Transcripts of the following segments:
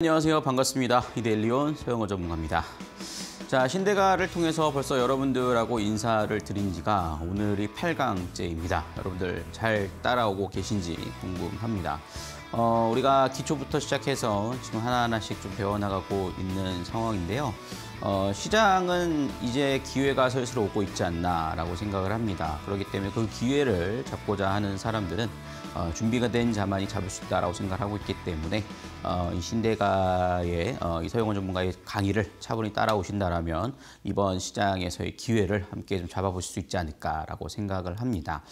안녕하세요. 반갑습니다. 이데일리온 소형어 전문가입니다. 자, 신대가를 통해서 벌써 여러분들하고 인사를 드린 지가 오늘이 8강째입니다. 여러분들 잘 따라오고 계신지 궁금합니다. 어, 우리가 기초부터 시작해서 지금 하나하나씩 좀 배워나가고 있는 상황인데요. 어, 시장은 이제 기회가 슬슬 오고 있지 않나라고 생각을 합니다. 그렇기 때문에 그 기회를 잡고자 하는 사람들은 어, 준비가 된 자만이 잡을 수있다고 생각하고 있기 때문에 어, 이 신대가의 어, 이서영원 전문가의 강의를 차분히 따라오신다면 이번 시장에서의 기회를 함께 좀 잡아보실 수 있지 않을까라고 생각을 합니다.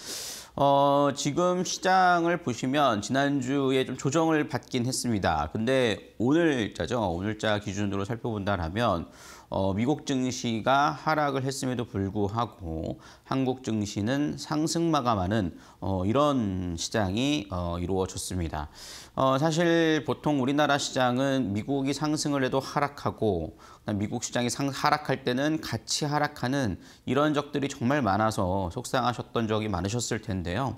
어, 지금 시장을 보시면 지난주에 좀 조정을 받긴 했습니다. 근데 오늘자죠. 오늘자 기준으로 살펴본다라면 어, 미국 증시가 하락을 했음에도 불구하고 한국 증시는 상승마감하는 어, 이런 시장이 어, 이루어졌습니다. 어, 사실 보통 우리나라 시장은 미국이 상승을 해도 하락하고 미국 시장이 상, 하락할 때는 같이 하락하는 이런 적들이 정말 많아서 속상하셨던 적이 많으셨을 텐데요.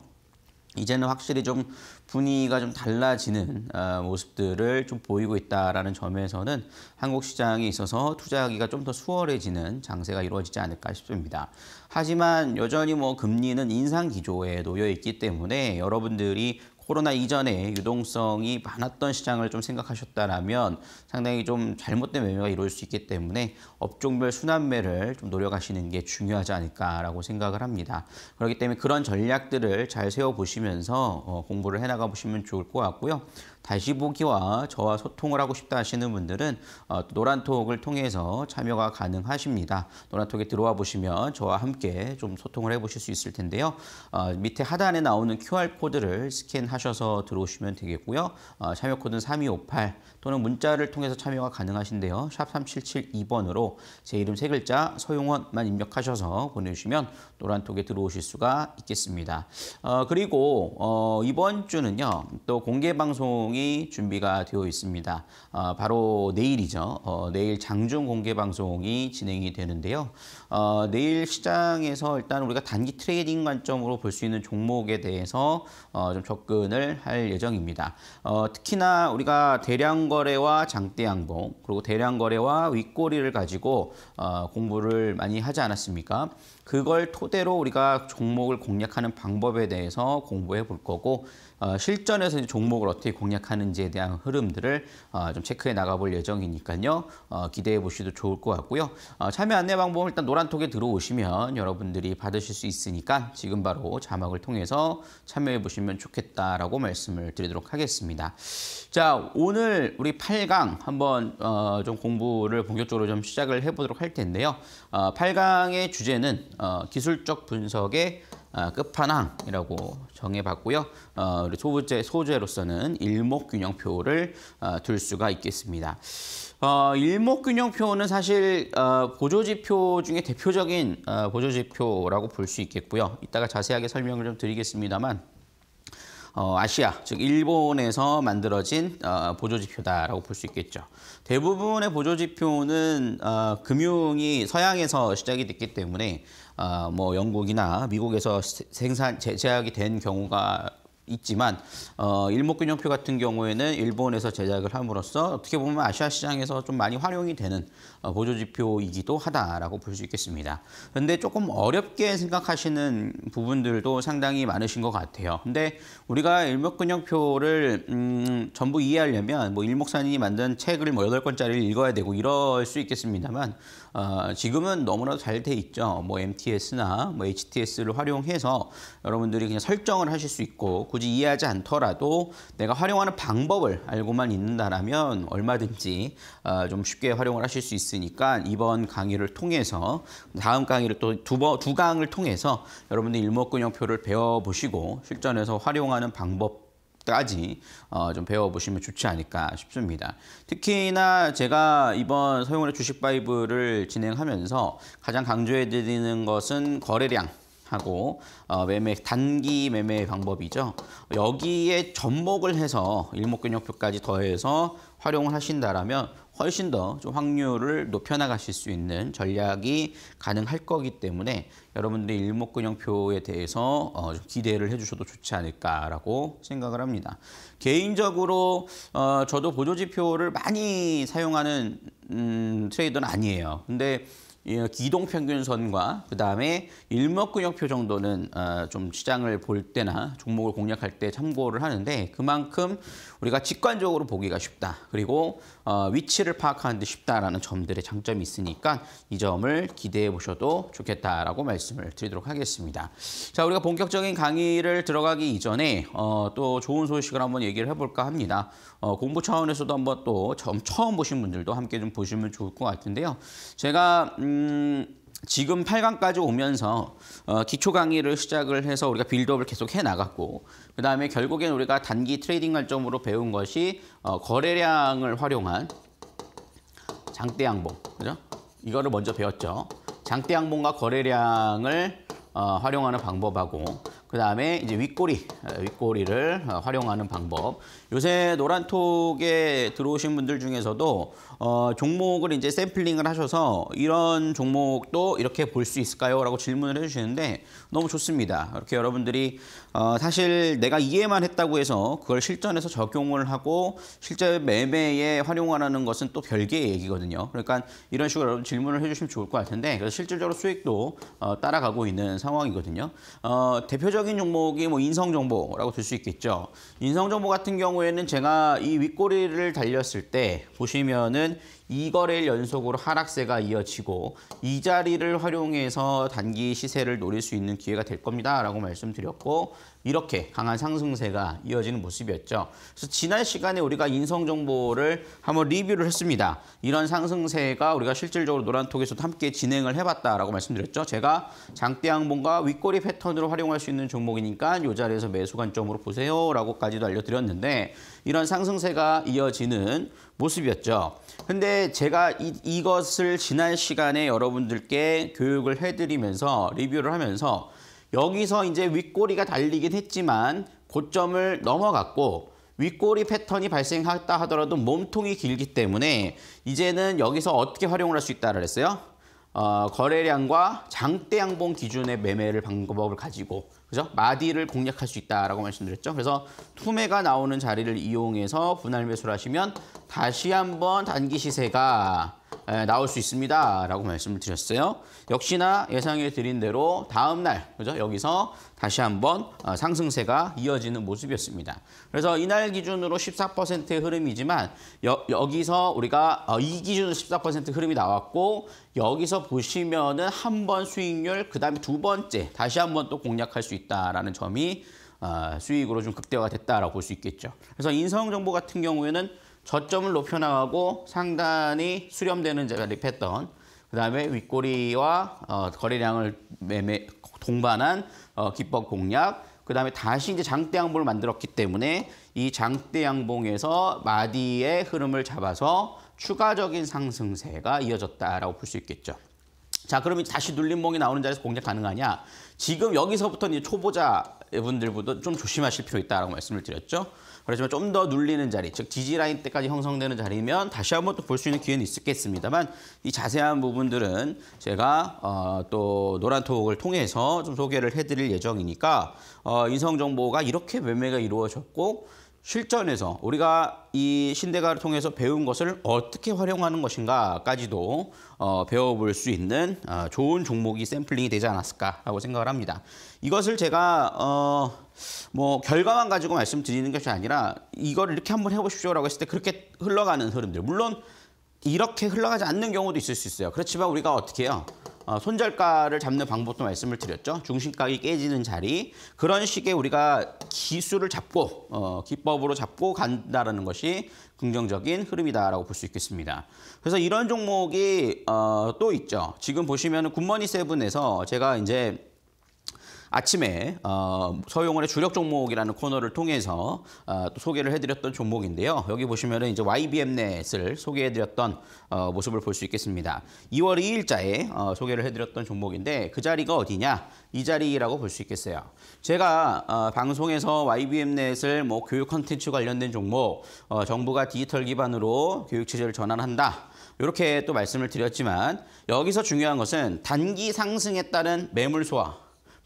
이제는 확실히 좀 분위기가 좀 달라지는 어, 모습들을 좀 보이고 있다라는 점에서는 한국 시장에 있어서 투자하기가 좀 더 수월해지는 장세가 이루어지지 않을까 싶습니다. 하지만 여전히 뭐 금리는 인상 기조에 놓여 있기 때문에 여러분들이 코로나 이전에 유동성이 많았던 시장을 좀 생각하셨다라면 상당히 좀 잘못된 매매가 이루어질 수 있기 때문에 업종별 순환매를 좀 노력하시는 게 중요하지 않을까라고 생각을 합니다. 그렇기 때문에 그런 전략들을 잘 세워보시면서 어, 공부를 해나가 보시면 좋을 것 같고요. 다시 보기와 저와 소통을 하고 싶다 하시는 분들은 어, 노란톡을 통해서 참여가 가능하십니다. 노란톡에 들어와 보시면 저와 함께 좀 소통을 해보실 수 있을 텐데요. 어, 밑에 하단에 나오는 QR코드를 스캔하셔서 들어오시면 되겠고요. 어, 참여 코드는 3258 또는 문자를 통해서 참여가 가능하신데요. 샵 3772번으로 제 이름 세 글자 서용원만 입력하셔서 보내주시면 노란톡에 들어오실 수가 있겠습니다. 어, 그리고 어, 이번 주는요. 또 공개 방송이 준비가 되어 있습니다. 어, 바로 내일이죠. 어, 내일 장중 공개 방송이 진행이 되는데요. 어, 내일 시장에서 일단 우리가 단기 트레이딩 관점으로 볼 수 있는 종목에 대해서 어, 좀 접근을 할 예정입니다. 특히나 우리가 대량과 거래와 장대 양봉 그리고 대량 거래와 윗꼬리를 가지고 어, 공부를 많이 하지 않았습니까? 그걸 토대로 우리가 종목을 공략하는 방법에 대해서 공부해 볼 거고 어, 실전에서 종목을 어떻게 공략하는지에 대한 흐름들을 어, 좀 체크해 나가볼 예정이니까요. 어, 기대해 보시도 좋을 것 같고요. 참여 안내 방법은 일단 노란톡에 들어오시면 여러분들이 받으실 수 있으니까 지금 바로 자막을 통해서 참여해 보시면 좋겠다라고 말씀을 드리도록 하겠습니다. 자, 오늘 우리 8강 한번 좀 공부를 본격적으로 좀 시작을 해보도록 할 텐데요. 8강의 주제는 기술적 분석의 아, 끝판왕이라고 정해봤고요. 어, 우 소재, 소재로서는 일목균형표를 어, 둘 수가 있겠습니다. 어, 일목균형표는 사실 어, 보조지표 중에 대표적인 어, 보조지표라고 볼 수 있겠고요. 이따가 자세하게 설명을 좀 드리겠습니다만 어, 아시아, 즉 일본에서 만들어진 어, 보조지표다라고 볼 수 있겠죠. 대부분의 보조지표는 어, 금융이 서양에서 시작이 됐기 때문에 어, 뭐 영국이나 미국에서 생산 제작이 된 경우가 있지만 어, 일목균형표 같은 경우에는 일본에서 제작을 함으로써 어떻게 보면 아시아 시장에서 좀 많이 활용이 되는 어, 보조 지표이기도 하다라고 볼 수 있겠습니다. 그런데 조금 어렵게 생각하시는 부분들도 상당히 많으신 것 같아요. 근데 우리가 일목근형표를 음, 전부 이해하려면 뭐 일목산인이 만든 책을 뭐8 권짜리를 읽어야 되고 이럴 수 있겠습니다만 어, 지금은 너무나도 잘 돼 있죠. 뭐 MTS나 뭐 HTS를 활용해서 여러분들이 그냥 설정을 하실 수 있고 굳이 이해하지 않더라도 내가 활용하는 방법을 알고만 있는다면 얼마든지 어, 좀 쉽게 활용을 하실 수 있습니다. 있으니까 이번 강의를 통해서 다음 강의를 또 두 번 두 강을 통해서 여러분들 일목근형표를 배워보시고 실전에서 활용하는 방법 까지 어, 좀 배워보시면 좋지 않을까 싶습니다. 특히나 제가 이번 서용원의 주식바이브를 진행하면서 가장 강조해드리는 것은 거래량 하고 어, 매매 단기 매매 방법이죠. 여기에 접목을 해서 일목균형표까지 더해서 활용을 하신다면 훨씬 더 좀 확률을 높여나가실 수 있는 전략이 가능할 거기 때문에 여러분들이 일목근형표에 대해서 어, 기대를 해주셔도 좋지 않을까라고 생각을 합니다. 개인적으로 어, 저도 보조지표를 많이 사용하는 음, 트레이더는 아니에요. 근데 예, 기동 평균선과 그 다음에 일목근역표 정도는 어, 좀 시장을 볼 때나 종목을 공략할 때 참고를 하는데 그만큼 우리가 직관적으로 보기가 쉽다. 그리고 어, 위치를 파악하는 데 쉽다라는 점들의 장점이 있으니까 이 점을 기대해 보셔도 좋겠다라고 말씀을 드리도록 하겠습니다. 자, 우리가 본격적인 강의를 들어가기 이전에 어, 또 좋은 소식을 한번 얘기를 해볼까 합니다. 어, 공부 차원에서도 한번 또 처음, 처음 보신 분들도 함께 좀 보시면 좋을 것 같은데요. 제가 음, 지금 8강까지 오면서 어, 기초 강의를 시작을 해서 우리가 빌드업을 계속 해 나갔고 그 다음에 결국엔 우리가 단기 트레이딩 관점으로 배운 것이 어, 거래량을 활용한 장대 양봉 그죠? 이거를 먼저 배웠죠. 장대 양봉과 거래량을 어, 활용하는 방법하고 그 다음에 이제 윗꼬리, 어, 윗꼬리를 어, 활용하는 방법. 요새 노란톡에 들어오신 분들 중에서도 어, 종목을 이제 샘플링을 하셔서 이런 종목도 이렇게 볼 수 있을까요? 라고 질문을 해주시는데 너무 좋습니다. 이렇게 여러분들이 어, 사실 내가 이해만 했다고 해서 그걸 실전에서 적용을 하고 실제 매매에 활용하라는 것은 또 별개의 얘기거든요. 그러니까 이런 식으로 여러분 질문을 해주시면 좋을 것 같은데 그래서 실질적으로 수익도 어, 따라가고 있는 상황이거든요. 어, 대표적 대표적인 종목이 뭐 인성 정보라고 들 수 있겠죠. 인성 정보 같은 경우에는 제가 이 윗꼬리를 달렸을 때 보시면은 2거래일 연속으로 하락세가 이어지고 이 자리를 활용해서 단기 시세를 노릴 수 있는 기회가 될 겁니다. 라고 말씀드렸고 이렇게 강한 상승세가 이어지는 모습이었죠. 그래서 지난 시간에 우리가 인성 정보를 한번 리뷰를 했습니다. 이런 상승세가 우리가 실질적으로 노란톡에서도 함께 진행을 해봤다라고 말씀드렸죠. 제가 장대양봉과 윗꼬리 패턴으로 활용할 수 있는 종목이니까 이 자리에서 매수 관점으로 보세요라고까지도 알려드렸는데 이런 상승세가 이어지는 모습이었죠. 근데 제가 이, 이것을 지난 시간에 여러분들께 교육을 해드리면서 리뷰를 하면서 여기서 이제 윗꼬리가 달리긴 했지만 고점을 넘어갔고 윗꼬리 패턴이 발생했다 하더라도 몸통이 길기 때문에 이제는 여기서 어떻게 활용을 할 수 있다를 했어요. 어, 거래량과 장대 양봉 기준의 매매를 방법을 가지고 그죠? 마디를 공략할 수 있다라고 말씀드렸죠. 그래서 투매가 나오는 자리를 이용해서 분할 매수를 하시면 다시 한번 단기 시세가 예, 나올 수 있습니다라고 말씀을 드렸어요. 역시나 예상해 드린 대로 다음 날 그죠? 여기서 다시 한번 어, 상승세가 이어지는 모습이었습니다. 그래서 이날 기준으로 14%의 흐름이지만 여, 기서 우리가 어, 이 기준으로 14% 흐름이 나왔고 여기서 보시면은 한 번 수익률 그다음에 두 번째 다시 한번 또 공략할 수 있다라는 점이 어, 수익으로 좀 극대화가 됐다라고 볼 수 있겠죠. 그래서 인성 정보 같은 경우에는 저점을 높여 나가고 상단이 수렴되는 자리 했던 그다음에 윗꼬리와 거래량을 매매 동반한 어, 기법 공략, 그 다음에 다시 이제 장대양봉을 만들었기 때문에 이 장대양봉에서 마디의 흐름을 잡아서 추가적인 상승세가 이어졌다라고 볼 수 있겠죠. 자, 그러면 다시 눌림봉이 나오는 자리에서 공략 가능하냐? 지금 여기서부터 이제 초보자 분들보다 좀 조심하실 필요 있다라고 말씀을 드렸죠. 그렇지만 좀 더 눌리는 자리, 즉 지지 라인 때까지 형성되는 자리면 다시 한번 또 볼 수 있는 기회는 있겠습니다만 이 자세한 부분들은 제가 어, 또 노란톡을 통해서 좀 소개를 해드릴 예정이니까 어, 인성 정보가 이렇게 매매가 이루어졌고 실전에서 우리가 이 신대가를 통해서 배운 것을 어떻게 활용하는 것인가까지도 어, 배워볼 수 있는 어, 좋은 종목이 샘플링이 되지 않았을까라고 생각을 합니다. 이것을 제가 어, 뭐 결과만 가지고 말씀드리는 것이 아니라 이걸 이렇게 한번 해보십시오라고 했을 때 그렇게 흘러가는 흐름들 물론 이렇게 흘러가지 않는 경우도 있을 수 있어요. 그렇지만 우리가 어떻게 해요? 어, 손절가를 잡는 방법도 말씀을 드렸죠. 중심각이 깨지는 자리. 그런 식의 우리가 기술을 잡고 어, 기법으로 잡고 간다라는 것이 긍정적인 흐름이다라고 볼 수 있겠습니다. 그래서 이런 종목이 어, 또 있죠. 지금 보시면 굿머니 세븐에서 제가 이제 아침에 어, 서용원의 주력 종목이라는 코너를 통해서 어, 또 소개를 해드렸던 종목인데요. 여기 보시면 이제 YBM넷을 소개해드렸던 어, 모습을 볼 수 있겠습니다. 2월 2일자에 어, 소개를 해드렸던 종목인데 그 자리가 어디냐? 이 자리라고 볼 수 있겠어요. 제가 방송에서 YBM넷을 뭐 교육 컨텐츠 관련된 종목, 정부가 디지털 기반으로 교육 체제를 전환한다. 이렇게 또 말씀을 드렸지만 여기서 중요한 것은 단기 상승에 따른 매물 소화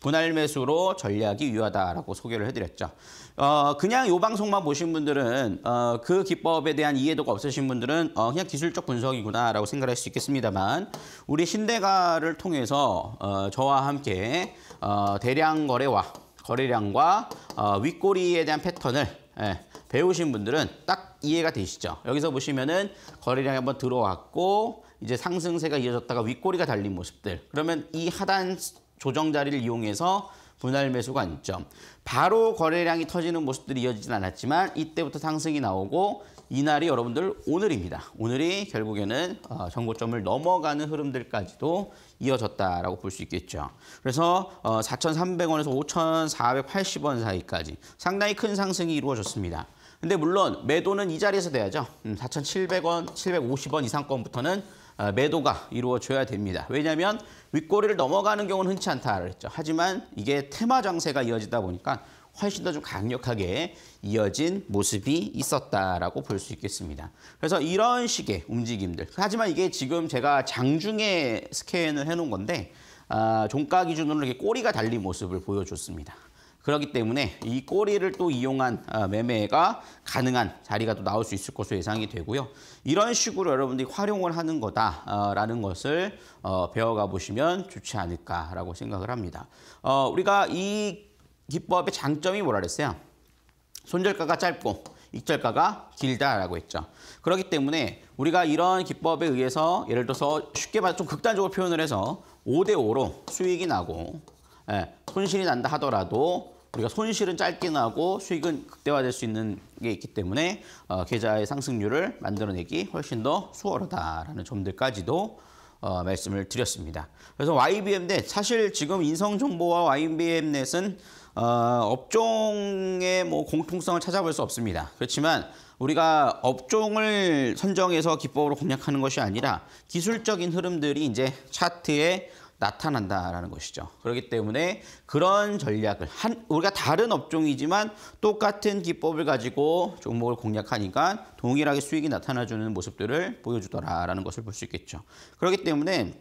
분할 매수로 전략이 유효하다라고 소개를 해드렸죠. 어, 그냥 요 방송만 보신 분들은 어, 그 기법에 대한 이해도가 없으신 분들은 어, 그냥 기술적 분석이구나라고 생각할 수 있겠습니다만 우리 신대가를 통해서 어, 저와 함께 어, 대량 거래와 거래량과 어, 윗꼬리에 대한 패턴을 예, 배우신 분들은 딱 이해가 되시죠. 여기서 보시면은 거래량이 한번 들어왔고 이제 상승세가 이어졌다가 윗꼬리가 달린 모습들. 그러면 이 하단 조정 자리를 이용해서 분할 매수 관점. 바로 거래량이 터지는 모습들이 이어지진 않았지만 이때부터 상승이 나오고 이날이 여러분들 오늘입니다. 오늘이 결국에는 어, 정고점을 넘어가는 흐름들까지도 이어졌다라고 볼 수 있겠죠. 그래서 4,300원에서 어, 5,480원 사이까지 상당히 큰 상승이 이루어졌습니다. 근데 물론 매도는 이 자리에서 돼야죠. 4,700원, 음, 750원 이상권부터는 어, 매도가 이루어져야 됩니다. 왜냐하면 윗꼬리를 넘어가는 경우는 흔치 않다를 했죠. 하지만 이게 테마 장세가 이어지다 보니까 훨씬 더 좀 강력하게 이어진 모습이 있었다라고 볼 수 있겠습니다. 그래서 이런 식의 움직임들. 하지만 이게 지금 제가 장중에 스캔을 해놓은 건데 아, 종가 기준으로 이렇게 꼬리가 달린 모습을 보여줬습니다. 그렇기 때문에 이 꼬리를 또 이용한 아, 매매가 가능한 자리가 또 나올 수 있을 것으로 예상이 되고요. 이런 식으로 여러분들이 활용을 하는 거다라는 어, 것을 어, 배워가 보시면 좋지 않을까라고 생각을 합니다. 어, 우리가 이 기법의 장점이 뭐라 그랬어요? 손절가가 짧고 익절가가 길다라고 했죠. 그렇기 때문에 우리가 이런 기법에 의해서 예를 들어서 쉽게 말해서좀 극단적으로 표현을 해서 5대5로 수익이 나고 예, 손실이 난다 하더라도 우리가 손실은 짧게 나고 수익은 극대화될 수 있는 게 있기 때문에 어, 계좌의 상승률을 만들어내기 훨씬 더 수월하다라는 점들까지도 어, 말씀을 드렸습니다. 그래서 YBM넷 사실 지금 인성정보와 YBM넷은 어, 업종의 뭐 공통성을 찾아볼 수 없습니다. 그렇지만 우리가 업종을 선정해서 기법으로 공략하는 것이 아니라 기술적인 흐름들이 이제 차트에 나타난다라는 것이죠. 그렇기 때문에 그런 전략을 한 우리가 다른 업종이지만 똑같은 기법을 가지고 종목을 공략하니까 동일하게 수익이 나타나주는 모습들을 보여주더라라는 것을 볼 수 있겠죠. 그렇기 때문에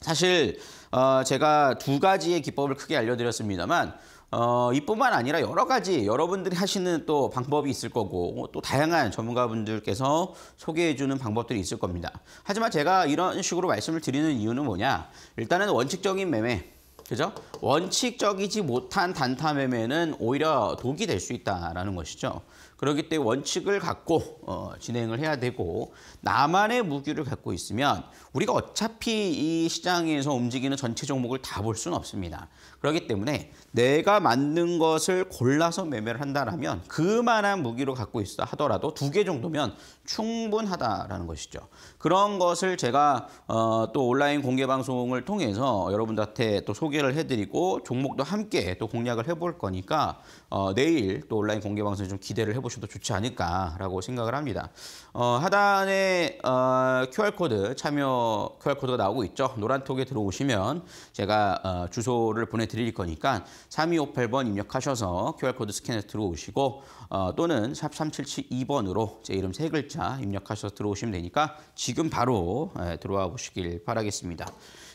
사실 어, 제가 두 가지의 기법을 크게 알려드렸습니다만 어, 이뿐만 아니라 여러 가지 여러분들이 하시는 또 방법이 있을 거고 또 다양한 전문가분들께서 소개해주는 방법들이 있을 겁니다. 하지만 제가 이런 식으로 말씀을 드리는 이유는 뭐냐? 일단은 원칙적인 매매, 그죠? 원칙적이지 못한 단타 매매는 오히려 독이 될 수 있다라는 것이죠. 그렇기 때문에 원칙을 갖고 어, 진행을 해야 되고 나만의 무기를 갖고 있으면 우리가 어차피 이 시장에서 움직이는 전체 종목을 다 볼 수는 없습니다. 그렇기 때문에 내가 맞는 것을 골라서 매매를 한다면 그만한 무기로 갖고 있다 하더라도 두 개 정도면 충분하다라는 것이죠. 그런 것을 제가 어, 또 온라인 공개 방송을 통해서 여러분들한테 또 소개를 해드리고 종목도 함께 또 공략을 해볼 거니까 어, 내일 또 온라인 공개 방송에 좀 기대를 해보셔도 좋지 않을까라고 생각을 합니다. 어, 하단에 어, QR 코드 참여 QR 코드가 나오고 있죠. 노란톡에 들어오시면 제가 어, 주소를 보내드릴 거니까. 3258번 입력하셔서 QR코드 스캔에 들어오시고 어, 또는 샵 3772번으로 제 이름 세 글자 입력하셔서 들어오시면 되니까 지금 바로 에, 예, 들어와 보시길 바라겠습니다.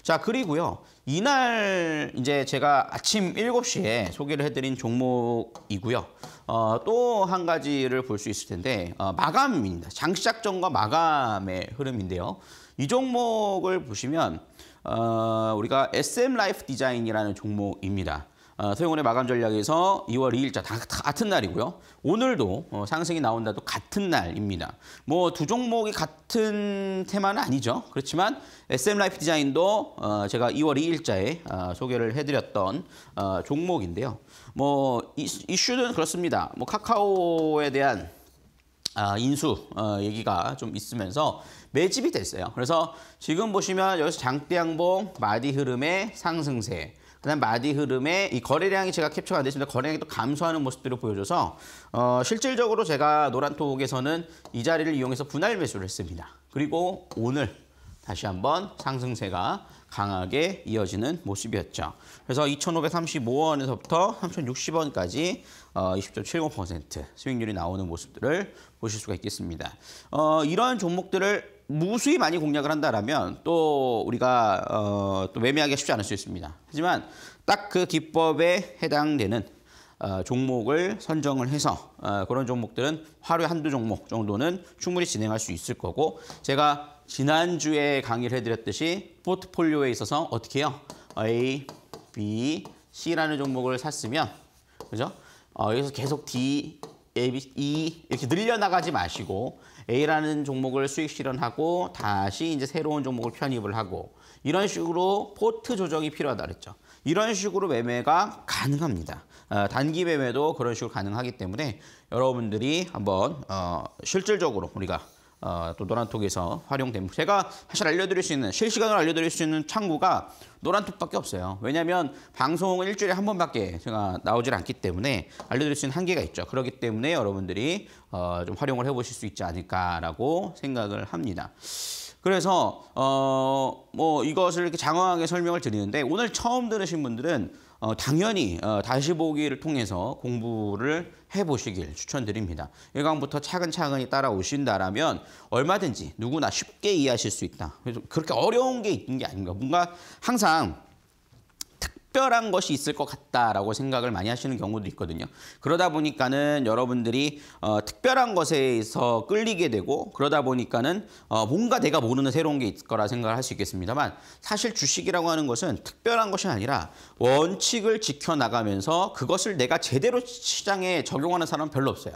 자 그리고요 이날 이제 제가 아침 7시에 소개를 해드린 종목이고요 어, 또 한 가지를 볼 수 있을 텐데 어, 마감입니다 장시작전과 마감의 흐름인데요 이 종목을 보시면 어, 우리가 SM 라이프 디자인이라는 종목입니다 어, 소형원의 마감 전략에서 2월 2일자 다, 다 같은 날이고요. 오늘도 어, 상승이 나온다도 같은 날입니다. 뭐 두 종목이 같은 테마는 아니죠. 그렇지만 SM 라이프 디자인도 어, 제가 2월 2일자에 어, 소개를 해드렸던 어, 종목인데요. 뭐 이, 슈는 그렇습니다. 뭐 카카오에 대한 아, 인수 어, 얘기가 좀 있으면서 매집이 됐어요. 그래서 지금 보시면 여기서 장대 양봉 마디 흐름의 상승세 그다음 마디 흐름에 이 거래량이 제가 캡처가 안 됐습니다. 거래량이 또 감소하는 모습들을 보여줘서 어, 실질적으로 제가 노란톡에서는 이 자리를 이용해서 분할 매수를 했습니다. 그리고 오늘 다시 한번 상승세가 강하게 이어지는 모습이었죠. 그래서 2,535원에서부터 3,060원까지 20.75%수익률이 나오는 모습들을 보실 수가 있겠습니다. 어, 이러한 종목들을 무수히 많이 공략을 한다라면 또 우리가 어, 또 매매하기 쉽지 않을 수 있습니다. 하지만 딱 그 기법에 해당되는 어, 종목을 선정을 해서 어, 그런 종목들은 하루에 한두 종목 정도는 충분히 진행할 수 있을 거고 제가 지난주에 강의를 해드렸듯이 포트폴리오에 있어서 어떻게 해요? A, B, C라는 종목을 샀으면 그죠? 어, 여기서 계속 D, A, B, E 이렇게 늘려나가지 마시고 A라는 종목을 수익 실현하고 다시 이제 새로운 종목을 편입을 하고 이런 식으로 포트 조정이 필요하다 그랬죠. 이런 식으로 매매가 가능합니다. 어, 단기 매매도 그런 식으로 가능하기 때문에 여러분들이 한번 어, 실질적으로 우리가 어, 또 노란톡에서 활용됩 제가 사실 알려드릴 수 있는 실시간으로 알려드릴 수 있는 창구가 노란톡밖에 없어요. 왜냐하면 방송은 일주일에 한 번밖에 제가 나오질 않기 때문에 알려드릴 수 있는 한계가 있죠. 그렇기 때문에 여러분들이 어, 좀 활용을 해보실 수 있지 않을까라고 생각을 합니다. 그래서 어, 뭐 이것을 이렇게 장황하게 설명을 드리는데 오늘 처음 들으신 분들은 어, 당연히 어, 다시 보기를 통해서 공부를 해보시길 추천드립니다. 1강부터 차근차근히 따라오신다라면 얼마든지 누구나 쉽게 이해하실 수 있다. 그래서 그렇게 어려운 게 있는 게 아닌가. 뭔가 항상 특별한 것이 있을 것 같다라고 생각을 많이 하시는 경우도 있거든요. 그러다 보니까는 여러분들이 어, 특별한 것에서 끌리게 되고 그러다 보니까는 어, 뭔가 내가 모르는 새로운 게 있을 거라 생각을 할 수 있겠습니다만 사실 주식이라고 하는 것은 특별한 것이 아니라 원칙을 지켜나가면서 그것을 내가 제대로 시장에 적용하는 사람은 별로 없어요.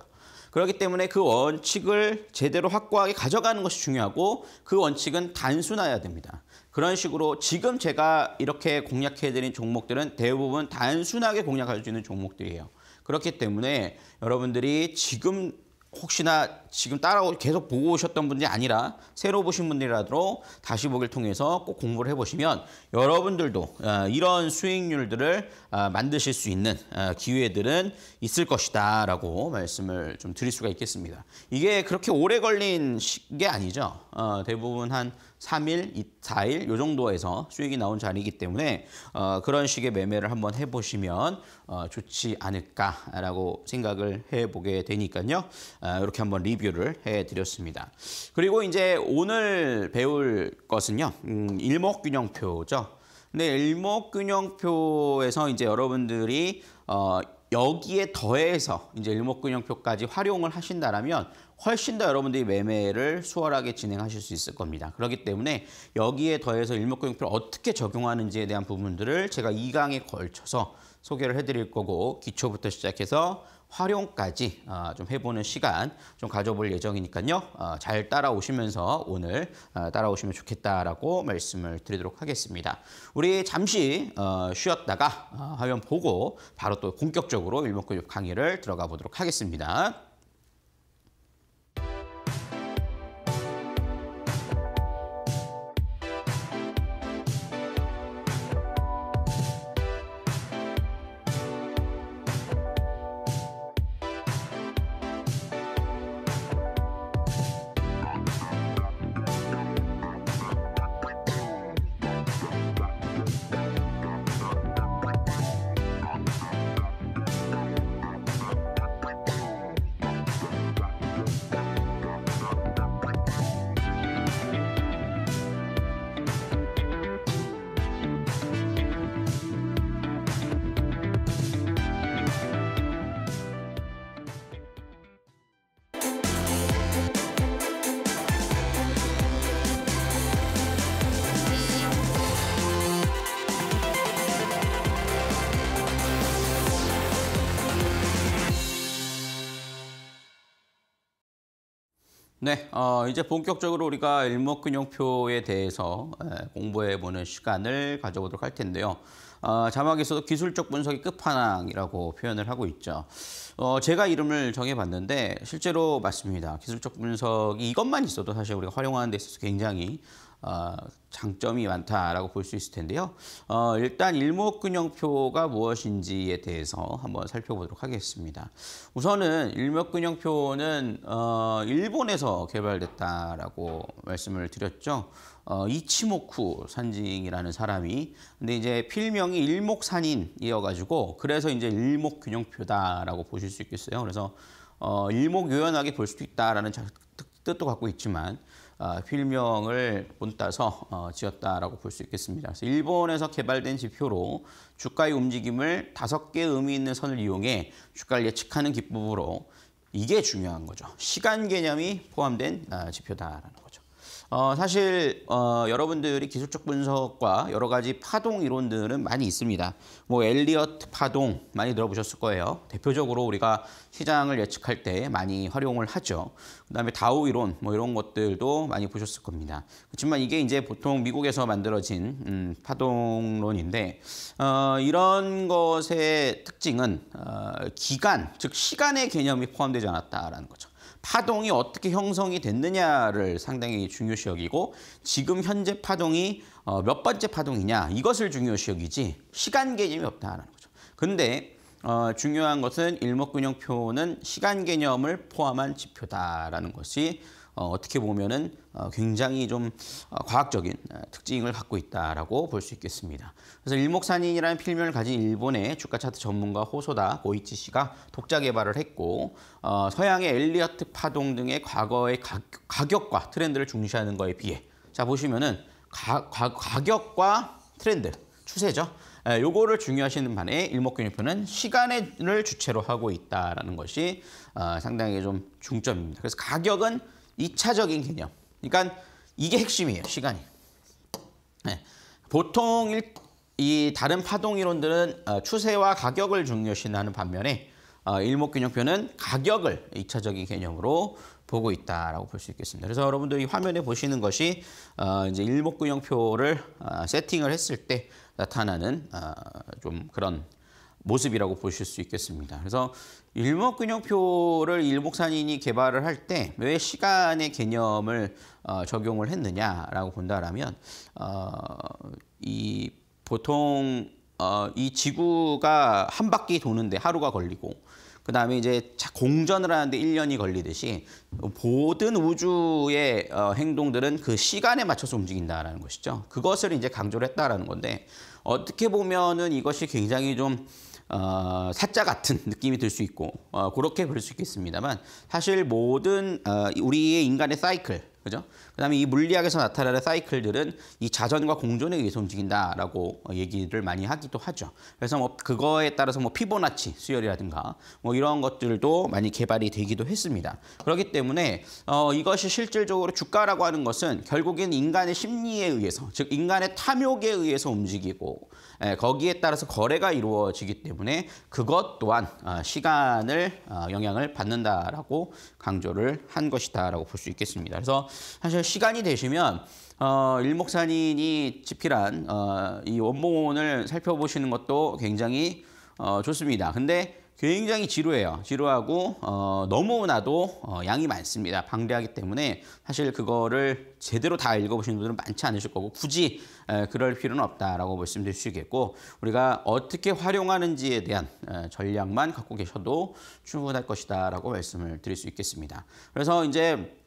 그렇기 때문에 그 원칙을 제대로 확고하게 가져가는 것이 중요하고 그 원칙은 단순해야 됩니다. 그런 식으로 지금 제가 이렇게 공략해드린 종목들은 대부분 단순하게 공략할 수 있는 종목들이에요. 그렇기 때문에 여러분들이 지금 혹시나 지금 따라오 계속 보고 오셨던 분이 아니라 새로 보신 분들이라도 다시 보기를 통해서 꼭 공부를 해보시면 여러분들도 어, 이런 수익률들을 어, 만드실 수 있는 어, 기회들은 있을 것이다라고 말씀을 좀 드릴 수가 있겠습니다. 이게 그렇게 오래 걸린 게 아니죠. 대부분 한 3일, 4일 요 정도에서 수익이 나온 자리이기 때문에 어, 그런 식의 매매를 한번 해보시면 어, 좋지 않을까라고 생각을 해보게 되니까요. 어, 이렇게 한번 리뷰를 해드렸습니다. 그리고 이제 오늘 배울 것은요. 음, 일목균형표죠. 근데 일목균형표에서 이제 여러분들이 어, 여기에 더해서 이제 일목균형표까지 활용을 하신다라면 훨씬 더 여러분들이 매매를 수월하게 진행하실 수 있을 겁니다. 그렇기 때문에 여기에 더해서 일목구육표를 어떻게 적용하는지에 대한 부분들을 제가 2강에 걸쳐서 소개를 해드릴 거고 기초부터 시작해서 활용까지 아, 좀 해보는 시간 좀 가져볼 예정이니까요. 아, 잘 따라오시면서 오늘 아, 따라오시면 좋겠다라고 말씀을 드리도록 하겠습니다. 우리 잠시 어, 쉬었다가 화면 보고 바로 또 본격적으로 일목구육 강의를 들어가 보도록 하겠습니다. 네, 어, 이제 본격적으로 우리가 일목근용표에 대해서 공부해보는 시간을 가져보도록 할 텐데요. 어, 자막에서도 기술적 분석이 끝판왕이라고 표현을 하고 있죠. 어, 제가 이름을 정해봤는데 실제로 맞습니다. 기술적 분석이 이것만 있어도 사실 우리가 활용하는 데 있어서 굉장히 어, 장점이 많다라고 볼 수 있을 텐데요. 어, 일단 일목균형표가 무엇인지에 대해서 한번 살펴보도록 하겠습니다. 우선은 일목균형표는 어, 일본에서 개발됐다라고 말씀을 드렸죠. 어, 이치모쿠 산징이라는 사람이 근데 이제 필명이 일목산인이어가지고 그래서 이제 일목균형표다라고 보실 수 있겠어요. 그래서 어, 일목요연하게 볼 수도 있다라는 자, 뜻도 갖고 있지만 필명을 아, 본따서 어, 지었다라고 볼 수 있겠습니다. 그래서 일본에서 개발된 지표로 주가의 움직임을 다섯 개 의미 있는 선을 이용해 주가를 예측하는 기법으로 이게 중요한 거죠. 시간 개념이 포함된 아, 지표다라는 거죠. 어, 사실 어, 여러분들이 기술적 분석과 여러 가지 파동 이론들은 많이 있습니다. 뭐엘리엇 파동 많이 들어보셨을 거예요. 대표적으로 우리가 시장을 예측할 때 많이 활용을 하죠. 그다음에 다우 이론 뭐 이런 것들도 많이 보셨을 겁니다. 그렇지만 이게 이제 보통 미국에서 만들어진 음, 파동론인데 어, 이런 것의 특징은 어, 기간 즉 시간의 개념이 포함되지 않았다라는 거죠. 파동이 어떻게 형성이 됐느냐를 상당히 중요시 여기고 지금 현재 파동이 어, 몇 번째 파동이냐 이것을 중요시 여기지 시간 개념이 없다는 거죠. 근데 어, 중요한 것은 일목균형표는 시간 개념을 포함한 지표다라는 것이 어, 어떻게 보면은 어, 굉장히 좀 어, 과학적인 특징을 갖고 있다라고 볼 수 있겠습니다. 그래서 일목산인이라는 필명을 가진 일본의 주가 차트 전문가 호소다 고이치 씨가 독자 개발을 했고 서양의 엘리어트 파동 등의 과거의 가격과 트렌드를 중시하는 거에 비해 자 보시면은 가, 가, 가격과 트렌드 추세죠. 예, 요거를 중요하시는 반에 일목균형표는 시간을 주체로 하고 있다라는 것이 상당히 좀 중점입니다. 그래서 가격은 2차적인 개념. 그러니까 이게 핵심이에요, 시간이. 네. 보통 일, 이 다른 파동 이론들은 어, 추세와 가격을 중요시하는 반면에 어, 일목균형표는 가격을 2차적인 개념으로 보고 있다라고 볼 수 있겠습니다. 그래서 여러분들 이 화면에 보시는 것이 어, 이제 일목균형표를 어, 세팅을 했을 때 나타나는 어, 좀 그런 모습이라고 보실 수 있겠습니다. 그래서 일목균형표를 일목산인이 개발을 할 때 왜 시간의 개념을 어, 적용을 했느냐라고 본다라면 어, 이 보통 어, 이 지구가 한 바퀴 도는데 하루가 걸리고 그 다음에 이제 공전을 하는데 일년이 걸리듯이 모든 우주의 어, 행동들은 그 시간에 맞춰서 움직인다라는 것이죠. 그것을 이제 강조를 했다라는 건데 어떻게 보면은 이것이 굉장히 좀 어, 사자 같은 느낌이 들 수 있고 어, 그렇게 볼 수 있겠습니다만 사실 모든 어, 우리의 인간의 사이클 그죠? 그다음에 이 물리학에서 나타나는 사이클들은 이 자전과 공존에 의해서 움직인다라고 얘기를 많이 하기도 하죠. 그래서 뭐 그거에 따라서 뭐 피보나치 수열이라든가 뭐 이런 것들도 많이 개발이 되기도 했습니다. 그렇기 때문에 어 이것이 실질적으로 주가라고 하는 것은 결국엔 인간의 심리에 의해서 즉 인간의 탐욕에 의해서 움직이고 예, 거기에 따라서 거래가 이루어지기 때문에 그것 또한 어, 시간을 어, 영향을 받는다라고 강조를 한 것이다라고 볼 수 있겠습니다. 그래서 사실 시간이 되시면 어, 일목산인이 집필한 어, 이 원본을 살펴보시는 것도 굉장히 어, 좋습니다. 근데 굉장히 지루해요. 지루하고 어, 너무나도 어, 양이 많습니다. 방대하기 때문에 사실 그거를 제대로 다 읽어보시는 분들은 많지 않으실 거고 굳이 에, 그럴 필요는 없다라고 말씀드릴 수 있겠고 우리가 어떻게 활용하는지에 대한 에, 전략만 갖고 계셔도 충분할 것이다라고 말씀을 드릴 수 있겠습니다. 그래서 이제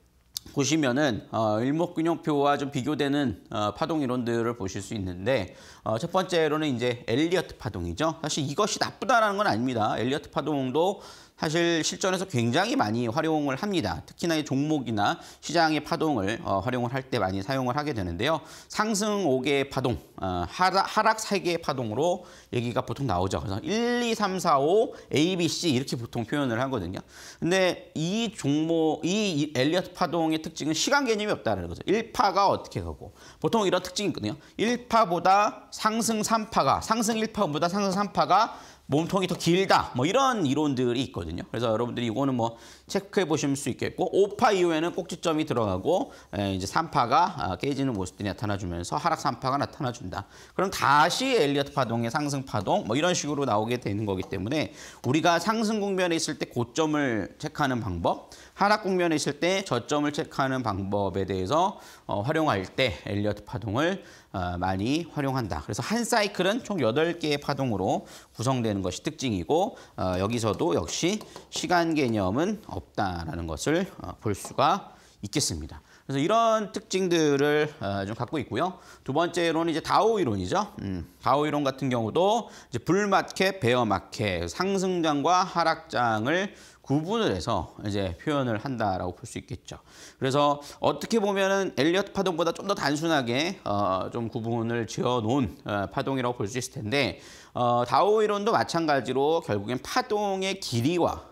보시면은 어, 일목균형표와 좀 비교되는 어, 파동 이론들을 보실 수 있는데 어, 첫 번째로는 이제 엘리어트 파동이죠. 사실 이것이 나쁘다라는 건 아닙니다. 엘리어트 파동도 사실 실전에서 굉장히 많이 활용을 합니다. 특히나 이 종목이나 시장의 파동을 어, 활용을 할 때 많이 사용을 하게 되는데요. 상승 5개의 파동, 어, 하락, 하락 3개의 파동으로 얘기가 보통 나오죠. 그래서 1, 2, 3, 4, 5, A, B, C 이렇게 보통 표현을 하거든요. 근데 이 종목, 이엘리엇 파동의 특징은 시간 개념이 없다는 거죠. 1파가 어떻게 가고 보통 이런 특징이 있거든요. 1파보다 상승 3파가, 상승 1파보다 상승 3파가 몸통이 더 길다. 뭐 이런 이론들이 있거든요. 그래서 여러분들이 이거는 뭐 체크해 보실 수 있겠고 5파 이후에는 꼭지점이 들어가고 예, 이제 3파가 아, 깨지는 모습들이 나타나주면서 하락 3파가 나타나준다. 그럼 다시 엘리어트 파동의 상승 파동 뭐 이런 식으로 나오게 되는 거기 때문에 우리가 상승 국면에 있을 때 고점을 체크하는 방법 하락 국면에 있을 때 저점을 체크하는 방법에 대해서 어, 활용할 때 엘리어트 파동을 어, 많이 활용한다. 그래서 한 사이클은 총8 개의 파동으로 구성되는 것이 특징이고 어, 여기서도 역시 시간 개념은 없다라는 것을 어, 볼 수가 있겠습니다. 그래서 이런 특징들을 어, 좀 갖고 있고요. 두 번째로는 이제 다오 이론이죠. 음, 다오 이론 같은 경우도 이제 불마켓, 베어 마켓, 상승장과 하락장을 구분을 해서 이제 표현을 한다라고 볼 수 있겠죠. 그래서 어떻게 보면은 엘리엇 파동보다 좀 더 단순하게 어, 좀 구분을 지어 놓은 어, 파동이라고 볼 수 있을 텐데 어, 다오 이론도 마찬가지로 결국엔 파동의 길이와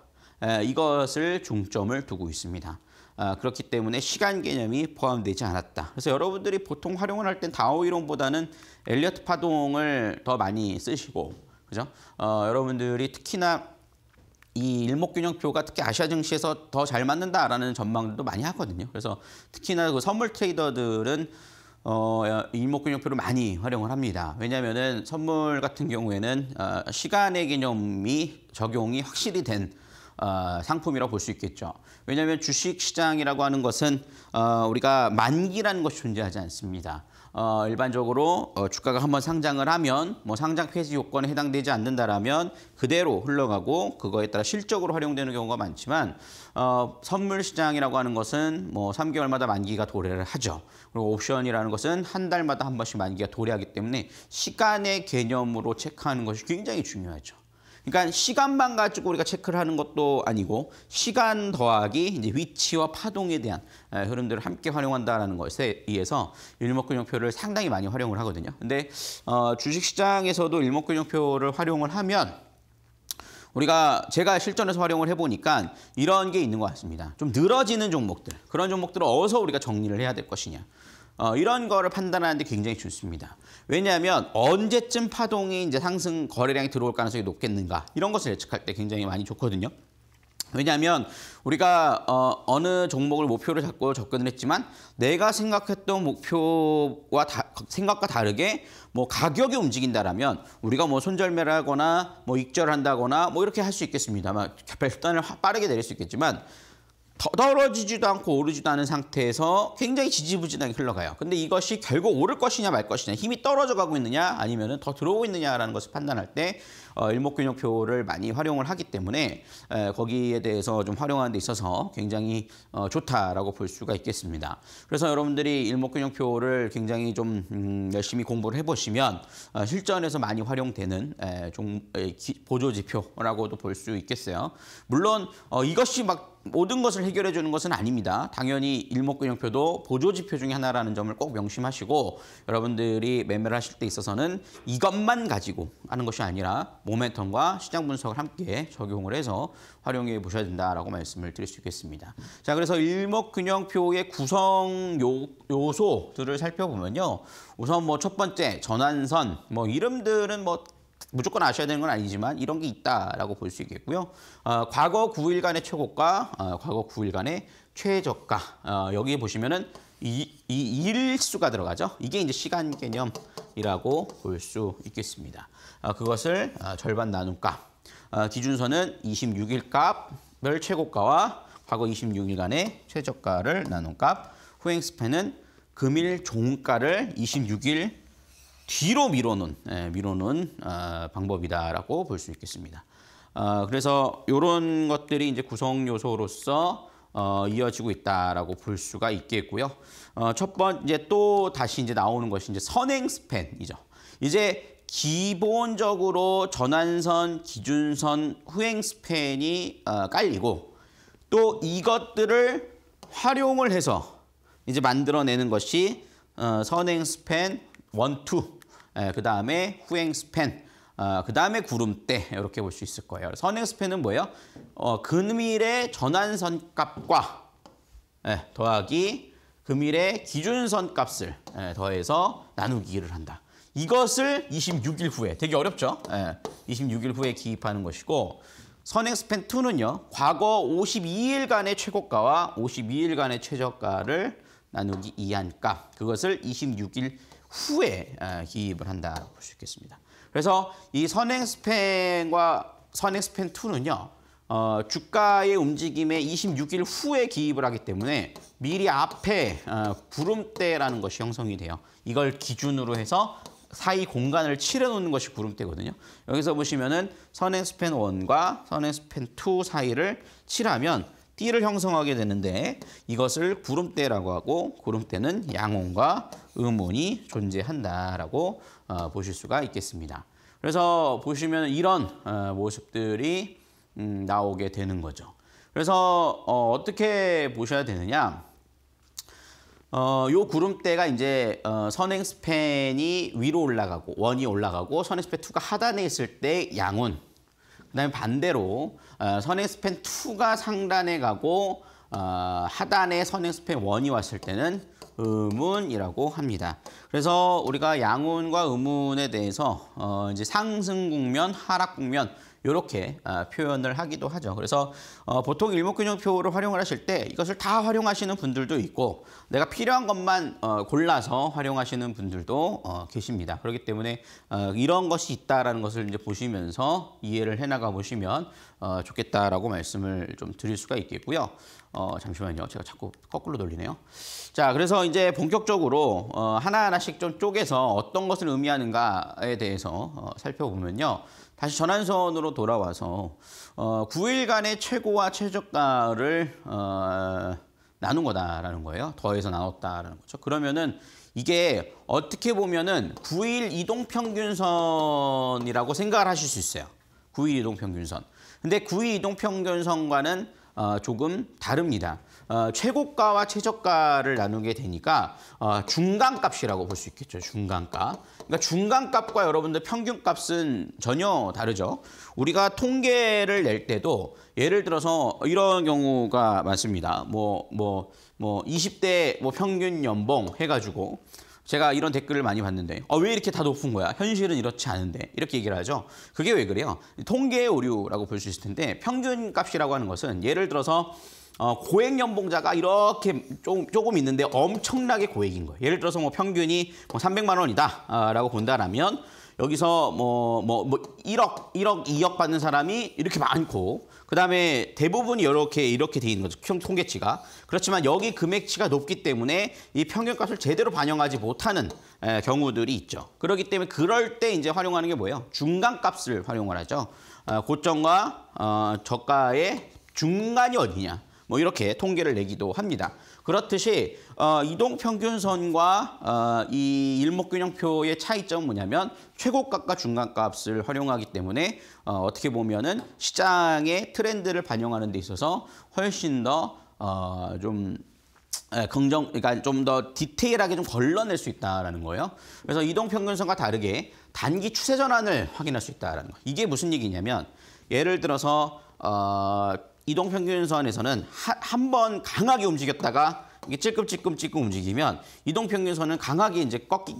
에, 이것을 중점을 두고 있습니다. 아, 그렇기 때문에 시간 개념이 포함되지 않았다. 그래서 여러분들이 보통 활용을 할 땐 다오 이론보다는 엘리엇 파동을 더 많이 쓰시고 그죠? 어, 여러분들이 특히나 이 일목균형표가 특히 아시아 증시에서 더 잘 맞는다라는 전망들도 많이 하거든요. 그래서 특히나 그 선물 트레이더들은 어, 일목균형표를 많이 활용을 합니다. 왜냐하면은 선물 같은 경우에는 어, 시간의 개념이 적용이 확실히 된 어, 상품이라고 볼 수 있겠죠. 왜냐하면 주식시장이라고 하는 것은 어, 우리가 만기라는 것이 존재하지 않습니다. 어, 일반적으로 어, 주가가 한번 상장을 하면 뭐 상장 폐지 요건에 해당되지 않는다라면 그대로 흘러가고 그거에 따라 실적으로 활용되는 경우가 많지만 어, 선물 시장이라고 하는 것은 뭐 3개월마다 만기가 도래를 하죠. 그리고 옵션이라는 것은 한 달마다 한 번씩 만기가 도래하기 때문에 시간의 개념으로 체크하는 것이 굉장히 중요하죠. 그러니까 시간만 가지고 우리가 체크를 하는 것도 아니고 시간 더하기 이제 위치와 파동에 대한 흐름들을 함께 활용한다는 것에 의해서 일목균형표를 상당히 많이 활용을 하거든요. 근데 어, 주식시장에서도 일목균형표를 활용을 하면 우리가 제가 실전에서 활용을 해보니까 이런 게 있는 것 같습니다. 좀 늘어지는 종목들, 그런 종목들을 어디서 우리가 정리를 해야 될 것이냐. 어, 이런 거를 판단하는데 굉장히 좋습니다. 왜냐하면 언제쯤 파동이 이제 상승 거래량이 들어올 가능성이 높겠는가 이런 것을 예측할 때 굉장히 많이 좋거든요. 왜냐하면 우리가 어, 어느 종목을 목표로 잡고 접근을 했지만 내가 생각했던 목표와 다, 생각과 다르게 뭐 가격이 움직인다라면 우리가 뭐 손절매를 하거나 뭐 익절한다거나 뭐 이렇게 할 수 있겠습니다만 결단을 빠르게 내릴 수 있겠지만 떨어지지도 않고 오르지도 않은 상태에서 굉장히 지지부진하게 흘러가요. 근데 이것이 결국 오를 것이냐 말 것이냐, 힘이 떨어져 가고 있느냐, 아니면 더 들어오고 있느냐라는 것을 판단할 때 어, 일목균형표를 많이 활용을 하기 때문에 거기에 대해서 좀 활용하는 데 있어서 굉장히 어, 좋다라고 볼 수가 있겠습니다. 그래서 여러분들이 일목균형표를 굉장히 좀 음, 열심히 공부를 해보시면 어, 실전에서 많이 활용되는 보조지표라고도 볼 수 있겠어요. 물론 이것이 막 모든 것을 해결해 주는 것은 아닙니다. 당연히 일목균형표도 보조지표 중에 하나라는 점을 꼭 명심하시고 여러분들이 매매를 하실 때 있어서는 이것만 가지고 하는 것이 아니라 모멘텀과 시장 분석을 함께 적용을 해서 활용해 보셔야 된다라고 말씀을 드릴 수 있겠습니다. 자, 그래서 일목균형표의 구성 요, 소들을 살펴보면요. 우선 뭐 첫 번째 전환선 뭐 이름들은 뭐 무조건 아셔야 되는 건 아니지만 이런 게 있다라고 볼 수 있겠고요. 어, 과거 9일간의 최고가, 어, 과거 9일간의 최저가. 어, 여기 보시면은 이, 이 일수가 들어가죠. 이게 이제 시간 개념이라고 볼 수 있겠습니다. 아, 그것을 아, 절반 나눈 아, 값. 기준선은 26일 값 별 최고가와 과거 26일간의 최저가를 나눈 값. 후행 스팬은 금일 종가를 26일 뒤로 미뤄놓은 밀어놓은 예, 방법이다라고 볼 수 있겠습니다. 그래서 이런 것들이 이제 구성 요소로서 어, 이어지고 있다라고 볼 수가 있겠고요. 어, 첫 번째 또 다시 이제 나오는 것이 이제 선행 스팬이죠. 이제 기본적으로 전환선, 기준선, 후행 스팬이 어, 깔리고 또 이것들을 활용을 해서 이제 만들어내는 것이 어, 선행 스팬 1, 2, 예, 그 다음에 후행 스팬, 어, 그 다음에 구름대 이렇게 볼 수 있을 거예요. 선행 스팬은 뭐예요? 금일의 전환선 값과 예, 더하기 금일의 기준선 값을 예, 더해서 나누기를 한다. 이것을 26일 후에, 되게 어렵죠? 예, 26일 후에 기입하는 것이고 선행 스팬 2는요. 과거 52일간의 최고가와 52일간의 최저가를 나누기 2한 값, 그것을 26일 후에 예, 기입을 한다 볼수 있겠습니다. 그래서 이 선행 스팬과 선행 스팬 2는요. 어, 주가의 움직임에 26일 후에 기입을 하기 때문에 미리 앞에 어, 구름대라는 것이 형성이 돼요. 이걸 기준으로 해서 사이 공간을 칠해놓는 것이 구름대거든요. 여기서 보시면은 선행 스팬 1과 선행 스팬 2 사이를 칠하면 띠를 형성하게 되는데 이것을 구름대라고 하고 구름대는 양온과 음온이 존재한다라고 어, 보실 수가 있겠습니다. 그래서 보시면 이런 어, 모습들이 음, 나오게 되는 거죠. 그래서 어, 어떻게 보셔야 되느냐? 어, 요 구름대가 이제 어, 선행스팬이 위로 올라가고 원이 올라가고 선행스팬 2가 하단에 있을 때 양운 그다음에 반대로 어, 선행스팬 2가 상단에 가고 어, 하단에 선행스팬 1이 왔을 때는 음운이라고 합니다. 그래서 우리가 양운과 음운에 대해서 어, 이제 상승 국면, 하락 국면 이렇게 아, 표현을 하기도 하죠. 그래서 어, 보통 일목균형표를 활용을 하실 때 이것을 다 활용하시는 분들도 있고 내가 필요한 것만 어, 골라서 활용하시는 분들도 어, 계십니다. 그렇기 때문에 이런 것이 있다라는 것을 이제 보시면서 이해를 해나가 보시면 좋겠다라고 말씀을 좀 드릴 수가 있겠고요. 어, 잠시만요. 제가 자꾸 거꾸로 돌리네요. 자, 그래서 이제 본격적으로 어, 하나하나씩 좀 쪼개서 어떤 것을 의미하는가에 대해서 어, 살펴보면요. 다시 전환선으로 돌아와서 어, 9일간의 최고와 최저가를 어, 나눈 거다라는 거예요. 더해서 나눴다라는 거죠. 그러면은 이게 어떻게 보면은 9일 이동평균선이라고 생각을 하실 수 있어요. 9일 이동평균선. 근데 9일 이동평균선과는 어, 조금 다릅니다. 어, 최고가와 최저가를 나누게 되니까 어, 중간값이라고 볼 수 있겠죠. 중간값. 그러니까 중간값과 여러분들 평균값은 전혀 다르죠. 우리가 통계를 낼 때도 예를 들어서 이런 경우가 많습니다. 뭐 뭐, 뭐 20대 뭐 평균 연봉 해가지고 제가 이런 댓글을 많이 봤는데 어, 왜 이렇게 다 높은 거야? 현실은 이렇지 않은데 이렇게 얘기를 하죠. 그게 왜 그래요? 통계의 오류라고 볼 수 있을 텐데 평균값이라고 하는 것은 예를 들어서 어, 고액 연봉자가 이렇게 조금, 조금 있는데 엄청나게 고액인 거예요. 예를 들어서 뭐 평균이 뭐 300만 원이다라고 어, 본다라면 여기서 뭐, 뭐, 뭐 1억, 1억, 2억 받는 사람이 이렇게 많고, 그 다음에 대부분이 이렇게, 이렇게 돼 있는 거죠. 총, 통계치가. 그렇지만 여기 금액치가 높기 때문에 이 평균값을 제대로 반영하지 못하는 에, 경우들이 있죠. 그렇기 때문에 그럴 때 이제 활용하는 게 뭐예요? 중간값을 활용을 하죠. 어, 고점과 어, 저가의 중간이 어디냐. 뭐 이렇게 통계를 내기도 합니다. 그렇듯이 어, 이동 평균선과 어, 이 일목균형표의 차이점은 뭐냐면 최고값과 중간값을 활용하기 때문에 어, 어떻게 보면은 시장의 트렌드를 반영하는 데 있어서 훨씬 더좀 어, 네, 긍정, 그러니까 좀 더 디테일하게 좀 걸러낼 수 있다라는 거예요. 그래서 이동 평균선과 다르게 단기 추세 전환을 확인할 수 있다라는 거. 이게 무슨 얘기냐면 예를 들어서 어, 이동평균선 에서는한 번 강하게 움직였다가 이게 찔끔찔끔찔끔 움직이면 이동평균선은 강하게 이제 꺾이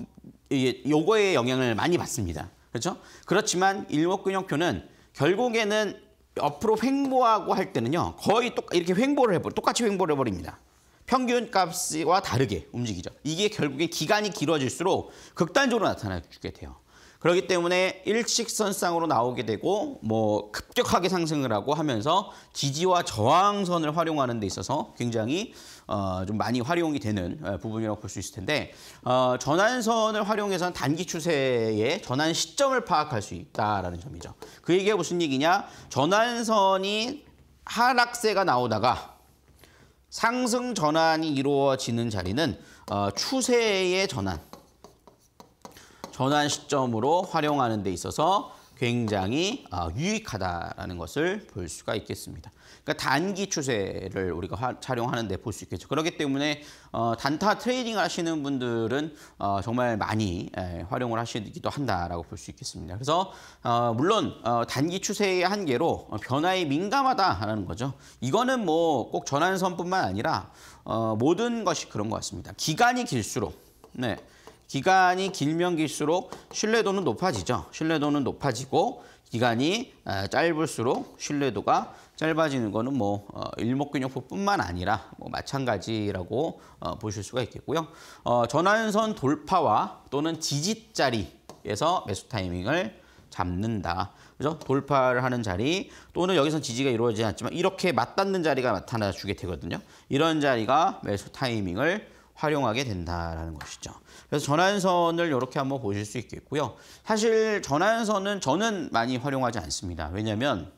요거의 영향을 많이 받습니다. 그렇죠? 그렇지만 일목균형표는 결국에는 옆으로 횡보하고 할 때는요 거의 똑 이렇게 횡보를 해버 똑같이 횡보를 해버립니다. 평균 값과 다르게 움직이죠. 이게 결국에 기간이 길어질수록 극단적으로 나타나게 돼요. 그렇기 때문에 일직선상으로 나오게 되고 뭐 급격하게 상승을 하고 하면서 지지와 저항선을 활용하는 데 있어서 굉장히 어, 좀 많이 활용이 되는 예, 부분이라고 볼 수 있을 텐데 어, 전환선을 활용해서는 단기 추세의 전환 시점을 파악할 수 있다라는 점이죠. 그 얘기가 무슨 얘기냐? 전환선이 하락세가 나오다가 상승 전환이 이루어지는 자리는 어, 추세의 전환, 전환 시점으로 활용하는 데 있어서 굉장히 아, 유익하다라는 것을 볼 수가 있겠습니다. 그러니까 단기 추세를 우리가 활용하는데 볼 수 있겠죠. 그렇기 때문에 어, 단타 트레이딩 하시는 분들은 어, 정말 많이 예, 활용을 하시기도 한다라고 볼 수 있겠습니다. 그래서 어, 물론 단기 추세의 한계로 변화에 민감하다라는 거죠. 이거는 뭐 꼭 전환선뿐만 아니라 모든 것이 그런 것 같습니다. 기간이 길수록 네. 기간이 길면 길수록 신뢰도는 높아지죠. 신뢰도는 높아지고 기간이 짧을수록 신뢰도가 짧아지는 거는 뭐 어, 일목균형포뿐만 아니라 뭐 마찬가지라고 어, 보실 수가 있겠고요. 어, 전환선 돌파와 또는 지지자리에서 매수 타이밍을 잡는다. 그래 돌파를 하는 자리 또는 여기선 지지가 이루어지지 않지만 이렇게 맞닿는 자리가 나타나 주게 되거든요. 이런 자리가 매수 타이밍을 활용하게 된다라는 것이죠. 그래서 전환선을 이렇게 한번 보실 수 있겠고요. 사실 전환선은 저는 많이 활용하지 않습니다. 왜냐하면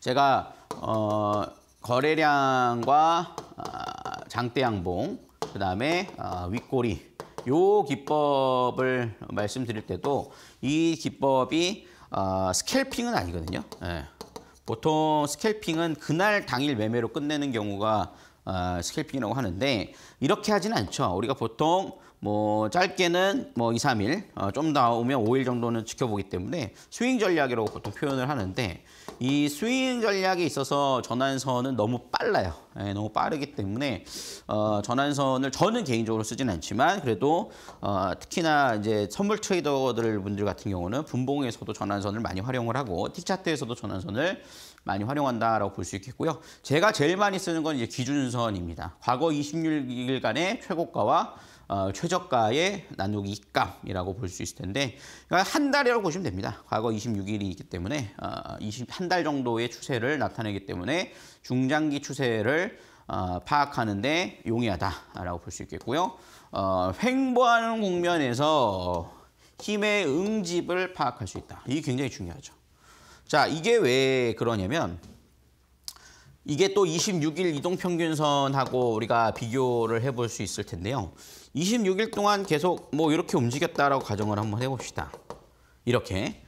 제가 어, 거래량과 어, 장대양봉, 그 다음에 어, 아, 윗꼬리 요 기법을 말씀드릴 때도 이 기법이 어, 스캘핑은 아니거든요. 예. 보통 스캘핑은 그날 당일 매매로 끝내는 경우가 어, 아, 스캘핑이라고 하는데 이렇게 하지는 않죠. 우리가 보통 뭐 짧게는 뭐 2, 3일, 어, 좀더 오면 5일 정도는 지켜보기 때문에 스윙 전략이라고 보통 표현을 하는데 이 스윙 전략에 있어서 전환선은 너무 빨라요. 예, 너무 빠르기 때문에 어, 전환선을 저는 개인적으로 쓰진 않지만 그래도 어, 특히나 이제 선물 트레이더들 분들 같은 경우는 분봉에서도 전환선을 많이 활용을 하고 티차트에서도 전환선을 많이 활용한다라고 볼 수 있겠고요. 제가 제일 많이 쓰는 건 이제 기준선입니다. 과거 26일간의 최고가와 어, 최저가의 나누기 값이라고 볼 수 있을 텐데 그러니까 한 달이라고 보시면 됩니다. 과거 26일이기 때문에 어, 한달 정도의 추세를 나타내기 때문에 중장기 추세를 어, 파악하는데 용이하다라고 볼 수 있겠고요. 어, 횡보하는 국면에서 힘의 응집을 파악할 수 있다. 이게 굉장히 중요하죠. 자, 이게 왜 그러냐면 이게 또 26일 이동평균선하고 우리가 비교를 해볼 수 있을 텐데요. 26일 동안 계속 뭐 이렇게 움직였다라고 가정을 한번 해봅시다. 이렇게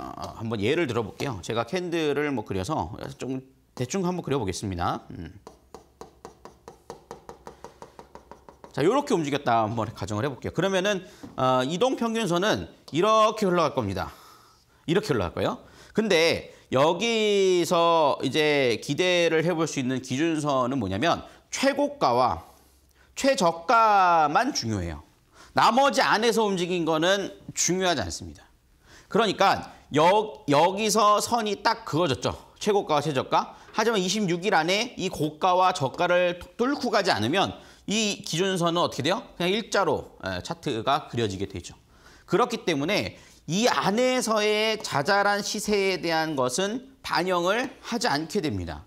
어, 한번 예를 들어볼게요. 제가 캔들을 뭐 그려서 좀 대충 한번 그려보겠습니다. 음. 자, 이렇게 움직였다 한번 가정을 해볼게요. 그러면은 어, 이동 평균선은 이렇게 흘러갈 겁니다. 이렇게 흘러갈 거예요. 근데 여기서 이제 기대를 해볼 수 있는 기준선은 뭐냐면 최고가와 최저가만 중요해요. 나머지 안에서 움직인 거는 중요하지 않습니다. 그러니까 여, 여기서 선이 딱 그어졌죠. 최고가와 최저가. 하지만 26일 안에 이 고가와 저가를 뚫고 가지 않으면 이 기준선은 어떻게 돼요? 그냥 일자로 차트가 그려지게 되죠. 그렇기 때문에 이 안에서의 자잘한 시세에 대한 것은 반영을 하지 않게 됩니다.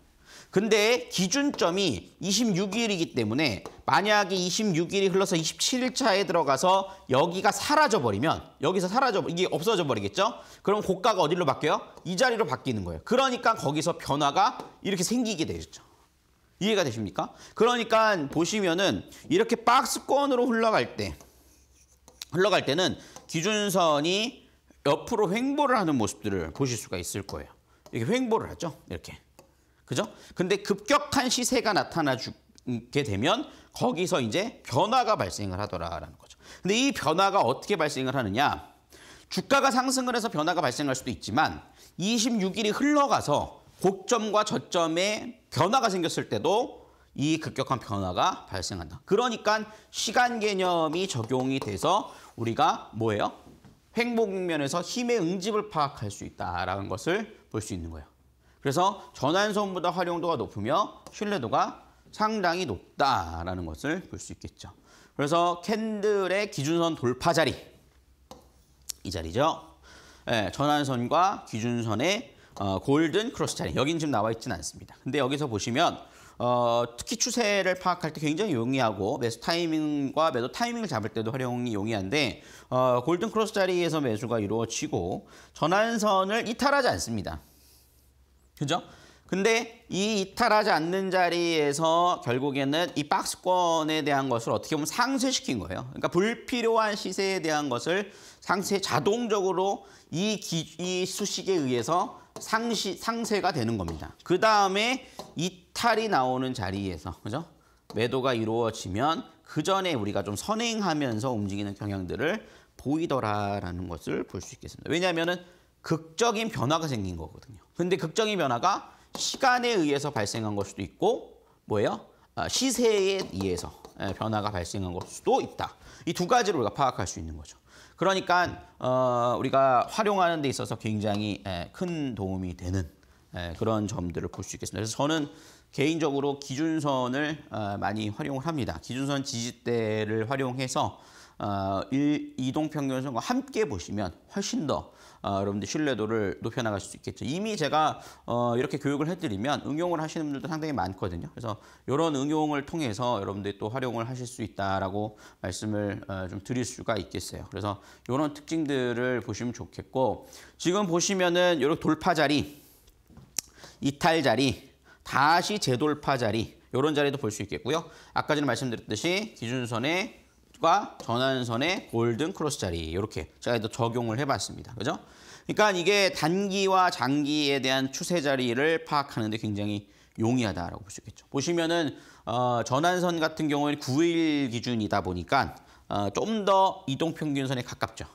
근데 기준점이 26일이기 때문에 만약에 26일이 흘러서 27일차에 들어가서 여기가 사라져버리면 여기서 사라져 이게 없어져 버리겠죠? 그럼 고가가 어디로 바뀌어요? 이 자리로 바뀌는 거예요. 그러니까 거기서 변화가 이렇게 생기게 되죠. 이해가 되십니까? 그러니까 보시면은 이렇게 박스권으로 흘러갈 때 흘러갈 때는 기준선이 옆으로 횡보를 하는 모습들을 보실 수가 있을 거예요. 이렇게 횡보를 하죠. 이렇게. 그죠? 근데 급격한 시세가 나타나게 되면 거기서 이제 변화가 발생을 하더라라는 거죠. 근데 이 변화가 어떻게 발생을 하느냐? 주가가 상승을 해서 변화가 발생할 수도 있지만 26일이 흘러가서 고점과 저점에 변화가 생겼을 때도 이 급격한 변화가 발생한다. 그러니까 시간 개념이 적용이 돼서 우리가 뭐예요? 횡복면에서 힘의 응집을 파악할 수 있다라는 것을 볼 수 있는 거예요. 그래서 전환선보다 활용도가 높으며 신뢰도가 상당히 높다라는 것을 볼 수 있겠죠. 그래서 캔들의 기준선 돌파 자리 이 자리죠. 예, 전환선과 기준선의 어, 골든 크로스 자리 여긴 지금 나와 있지는 않습니다. 근데 여기서 보시면 어, 특히 추세를 파악할 때 굉장히 용이하고 매수 타이밍과 매도 타이밍을 잡을 때도 활용이 용이한데 어, 골든 크로스 자리에서 매수가 이루어지고 전환선을 이탈하지 않습니다. 그죠? 근데 이 이탈하지 않는 자리에서 결국에는 이 박스권에 대한 것을 어떻게 보면 상쇄시킨 거예요. 그러니까 불필요한 시세에 대한 것을 상쇄 자동적으로 이, 기, 이 수식에 의해서 상시, 상세가 되는 겁니다. 그 다음에 이탈이 나오는 자리에서 그죠? 매도가 이루어지면 그 전에 우리가 좀 선행하면서 움직이는 경향들을 보이더라라는 것을 볼 수 있겠습니다. 왜냐하면 극적인 변화가 생긴 거거든요. 근데 극적인 변화가 시간에 의해서 발생한 걸 수도 있고 뭐예요? 아, 시세에 의해서 예, 변화가 발생한 걸 수도 있다. 이 두 가지를 우리가 파악할 수 있는 거죠. 그러니까 어, 우리가 활용하는 데 있어서 굉장히 예, 큰 도움이 되는 예, 그런 점들을 볼 수 있겠습니다. 그래서 저는 개인적으로 기준선을 어, 많이 활용을 합니다. 기준선 지지대를 활용해서 어, 일, 이동평균 선과 함께 보시면 훨씬 더 어, 여러분들 신뢰도를 높여나갈 수 있겠죠. 이미 제가 어, 이렇게 교육을 해드리면 응용을 하시는 분들도 상당히 많거든요. 그래서 이런 응용을 통해서 여러분들이 또 활용을 하실 수 있다라고 말씀을 어, 좀 드릴 수가 있겠어요. 그래서 이런 특징들을 보시면 좋겠고 지금 보시면은 이렇게 돌파 자리, 이탈 자리, 다시 재돌파 자리 이런 자리도 볼 수 있겠고요. 아까 전에 말씀드렸듯이 기준선의 과 전환선의 골든 크로스 자리 이렇게 제가 또 적용을 해봤습니다. 그죠? 그러니까 이게 단기와 장기에 대한 추세 자리를 파악하는데 굉장히 용이하다라고 볼 수 있겠죠. 보시면은 어, 전환선 같은 경우는 9일 기준이다 보니까 어, 좀 더 이동 평균선에 가깝죠.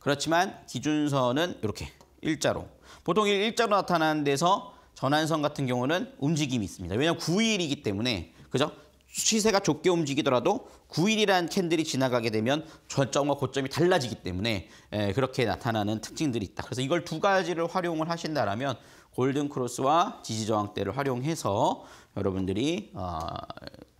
그렇지만 기준선은 이렇게 일자로 보통 일자로 나타나는 데서 전환선 같은 경우는 움직임이 있습니다. 왜냐하면 9일이기 때문에 그죠? 시세가 좁게 움직이더라도 9일이라는 캔들이 지나가게 되면 전점과 고점이 달라지기 때문에 예, 그렇게 나타나는 특징들이 있다. 그래서 이걸 두 가지를 활용을 하신다면 골든크로스와 지지저항대를 활용해서 여러분들이 어,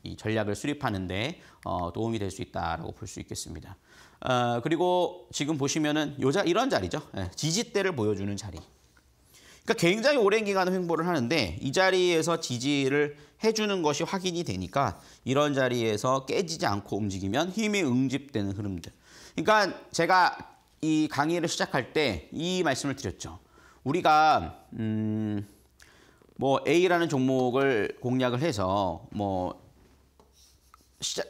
이 전략을 수립하는데 어, 도움이 될 수 있다고 볼 수 있겠습니다. 어, 그리고 지금 보시면은 이런 자리죠. 예, 지지대를 보여주는 자리. 그러니까 굉장히 오랜 기간 횡보를 하는데 이 자리에서 지지를 해주는 것이 확인이 되니까 이런 자리에서 깨지지 않고 움직이면 힘이 응집되는 흐름들. 그러니까 제가 이 강의를 시작할 때 이 말씀을 드렸죠. 우리가 음 뭐 A라는 종목을 공략을 해서 뭐 시작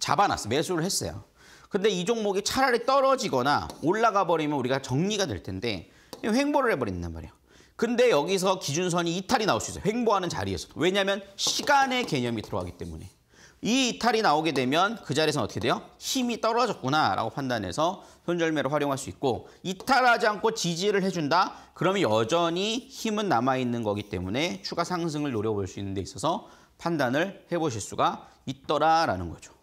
잡아놨어 매수를 했어요. 근데 이 종목이 차라리 떨어지거나 올라가 버리면 우리가 정리가 될 텐데 횡보를 해버린단 말이에요. 근데 여기서 기준선이 이탈이 나올 수 있어요. 횡보하는 자리에서. 왜냐하면 시간의 개념이 들어가기 때문에. 이 이탈이 나오게 되면 그 자리에서는 어떻게 돼요? 힘이 떨어졌구나라고 판단해서 손절매를 활용할 수 있고 이탈하지 않고 지지를 해준다? 그러면 여전히 힘은 남아있는 거기 때문에 추가 상승을 노려볼 수 있는 데 있어서 판단을 해보실 수가 있더라라는 거죠.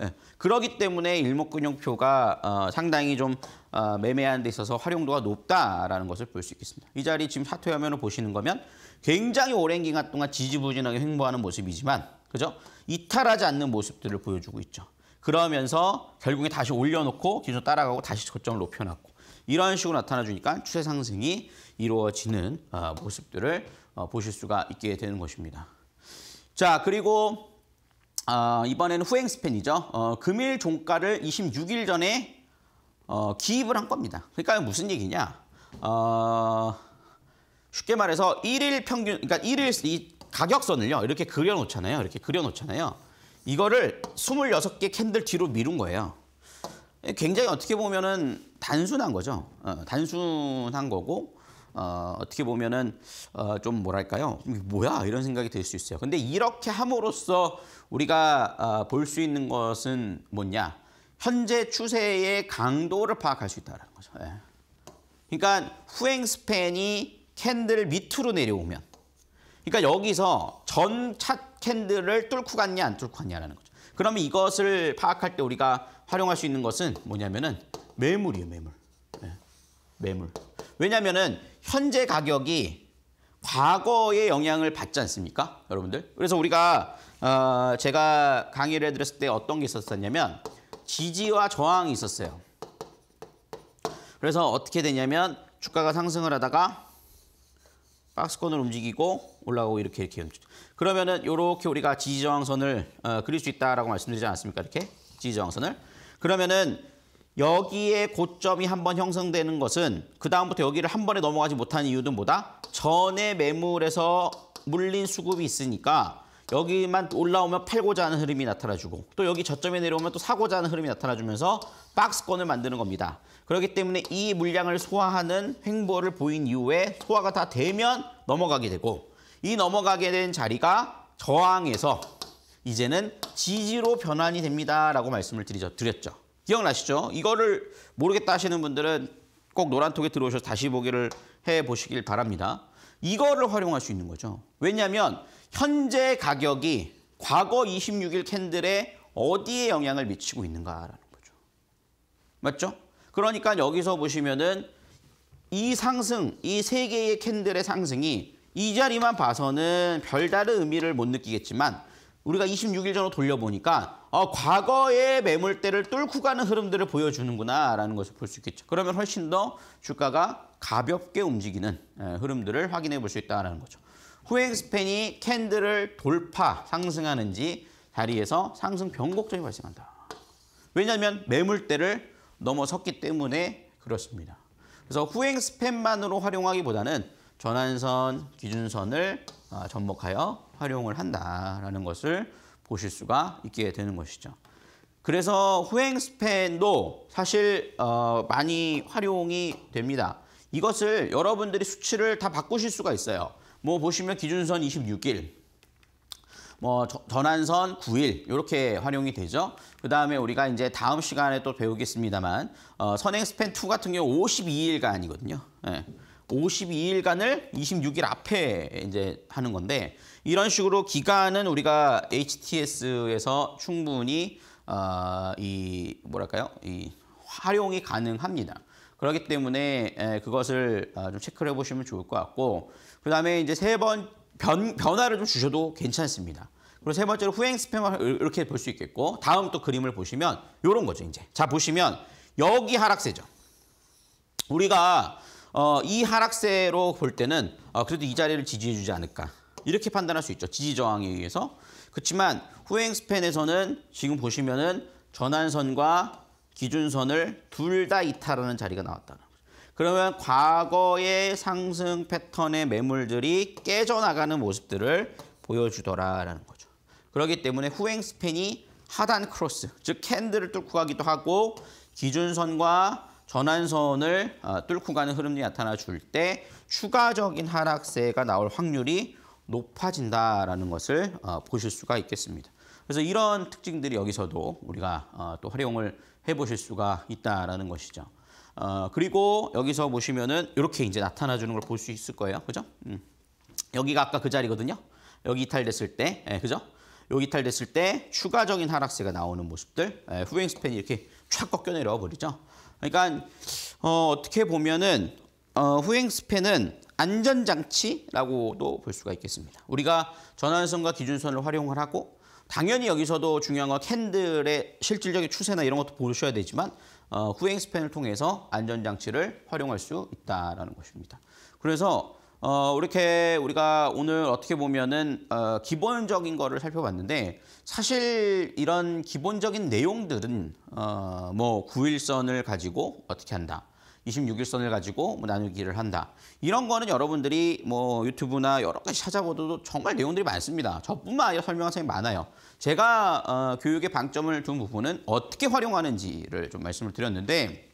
예. 그러기 때문에 일목균형표가 어, 상당히 좀 어, 매매하는 데 있어서 활용도가 높다라는 것을 볼 수 있겠습니다. 이 자리 지금 차트 화면을 보시는 거면 굉장히 오랜 기간 동안 지지부진하게 횡보하는 모습이지만 그죠? 이탈하지 않는 모습들을 보여주고 있죠. 그러면서 결국에 다시 올려놓고 기존 따라가고 다시 저점을 높여놨고 이런 식으로 나타나주니까 추세 상승이 이루어지는 어, 모습들을 어, 보실 수가 있게 되는 것입니다. 자 그리고 이번에는 후행 스팬이죠. 금일 종가를 26일 전에 어, 기입을 한 겁니다. 그러니까 무슨 얘기냐? 어, 쉽게 말해서 1일 평균, 그러니까 1일이 가격선을요. 이렇게 그려놓잖아요. 이렇게 그려놓잖아요. 이거를 2 6개 캔들 뒤로 미룬 거예요. 굉장히 어떻게 보면은 단순한 거죠. 어, 단순한 거고 어, 어떻게 보면은 어, 좀 뭐랄까요? 뭐야 이런 생각이 들 수 있어요. 근데 이렇게 함으로써 우리가 어, 볼수 있는 것은 뭐냐? 현재 추세의 강도를 파악할 수 있다는 거죠. 예. 그러니까 후행 스팬이 캔들 밑으로 내려오면 그러니까 여기서 전 차 캔들을 뚫고 갔냐 안 뚫고 갔냐라는 거죠. 그러면 이것을 파악할 때 우리가 활용할 수 있는 것은 뭐냐면은 매물이에요, 매물. 예. 매물. 왜냐면 현재 가격이 과거의 영향을 받지 않습니까? 여러분들. 그래서 우리가 어, 제가 강의를 해드렸을 때 어떤 게있었냐면 지지와 저항이 있었어요. 그래서 어떻게 되냐면 주가가 상승을 하다가 박스권을 움직이고 올라가고 이렇게 이렇게 그러면은 이렇게 우리가 지지 저항선을 어, 그릴 수 있다라고 말씀드리지 않았습니까? 이렇게 지지 저항선을 그러면은 여기에 고점이 한 번 형성되는 것은 그 다음부터 여기를 한 번에 넘어가지 못한 이유는 뭐다? 전에 매물에서 물린 수급이 있으니까 여기만 올라오면 팔고자 하는 흐름이 나타나주고 또 여기 저점에 내려오면 또 사고자 하는 흐름이 나타나주면서 박스권을 만드는 겁니다. 그렇기 때문에 이 물량을 소화하는 횡보를 보인 이후에 소화가 다 되면 넘어가게 되고 이 넘어가게 된 자리가 저항에서 이제는 지지로 변환이 됩니다라고 말씀을 드리죠, 드렸죠. 기억나시죠? 이거를 모르겠다 하시는 분들은 꼭 노란톡에 들어오셔서 다시 보기를 해보시길 바랍니다. 이거를 활용할 수 있는 거죠. 왜냐하면 현재 가격이 과거 26일 캔들에 어디에 영향을 미치고 있는가라는 거죠. 맞죠? 그러니까 여기서 보시면은 이 상승, 이 세 개의 캔들의 상승이 이 자리만 봐서는 별다른 의미를 못 느끼겠지만 우리가 26일 전으로 돌려보니까 어, 과거의 매물대를 뚫고 가는 흐름들을 보여주는구나라는 것을 볼 수 있겠죠. 그러면 훨씬 더 주가가 가볍게 움직이는 흐름들을 확인해 볼 수 있다는 거죠. 후행스팬이 캔들을 돌파 상승하는지 자리에서 상승 변곡점이 발생한다. 왜냐하면 매물대를 넘어섰기 때문에 그렇습니다. 그래서 후행 스팬만으로 활용하기보다는 전환선, 기준선을 어, 접목하여 활용을 한다라는 것을 보실 수가 있게 되는 것이죠. 그래서 후행 스팬도 사실 어, 많이 활용이 됩니다. 이것을 여러분들이 수치를 다 바꾸실 수가 있어요. 뭐 보시면 기준선 26일, 뭐 전환선 9일 이렇게 활용이 되죠. 그 다음에 우리가 이제 다음 시간에 또 배우겠습니다만 어, 선행 스팬 2 같은 경우 52일간이거든요. 예. 52일간을 26일 앞에 이제 하는 건데 이런 식으로 기간은 우리가 HTS에서 충분히 어, 이 뭐랄까요 이 활용이 가능합니다. 그렇기 때문에 에, 예, 그것을 어, 좀 체크를 해보시면 좋을 것 같고 그다음에 이제 세 번 변, 변화를 좀 주셔도 괜찮습니다. 그리고 세 번째로 후행 스팸을 이렇게 볼 수 있겠고 다음 또 그림을 보시면 요런 거죠 이제 자 보시면 여기 하락세죠 우리가 어, 이 하락세로 볼 때는 어, 그래도 이 자리를 지지해주지 않을까 이렇게 판단할 수 있죠 지지 저항에 의해서 그렇지만 후행 스팬에서는 지금 보시면은 전환선과 기준선을 둘 다 이탈하는 자리가 나왔다 그러면 과거의 상승 패턴의 매물들이 깨져나가는 모습들을 보여주더라라는 거죠. 그렇기 때문에 후행 스팬이 하단 크로스, 즉 캔들을 뚫고 가기도 하고 기준선과 전환선을 어, 뚫고 가는 흐름이 나타나 줄 때 추가적인 하락세가 나올 확률이 높아진다라는 것을 어, 보실 수가 있겠습니다. 그래서 이런 특징들이 여기서도 우리가 어, 또 활용을 해보실 수가 있다라는 것이죠. 어, 그리고 여기서 보시면은 이렇게 이제 나타나 주는 걸 볼 수 있을 거예요. 그죠? 음. 여기가 아까 그 자리거든요. 여기 이탈됐을 때, 예, 그죠? 여기 이탈됐을 때 추가적인 하락세가 나오는 모습들, 예, 후행 스팬이 이렇게 촥 꺾여 내려 버리죠. 그러니까 어, 어떻게 보면은 어, 후행 스팬은 안전장치라고도 볼 수가 있겠습니다. 우리가 전환선과 기준선을 활용을 하고 당연히 여기서도 중요한 건 캔들의 실질적인 추세나 이런 것도 보셔야 되지만 어, 후행 스팬을 통해서 안전장치를 활용할 수있다는 것입니다. 그래서 어, 이렇게 우리가 오늘 어떻게 보면은 어, 기본적인 거를 살펴봤는데 사실 이런 기본적인 내용들은 어, 뭐 구일선을 가지고 어떻게 한다. 26일선을 가지고 뭐 나누기를 한다. 이런 거는 여러분들이 뭐 유튜브나 여러 가지 찾아보도 정말 내용들이 많습니다. 저뿐만 아니라 설명한 선생님 많아요. 제가 어, 교육의 방점을 둔 부분은 어떻게 활용하는지를 좀 말씀을 드렸는데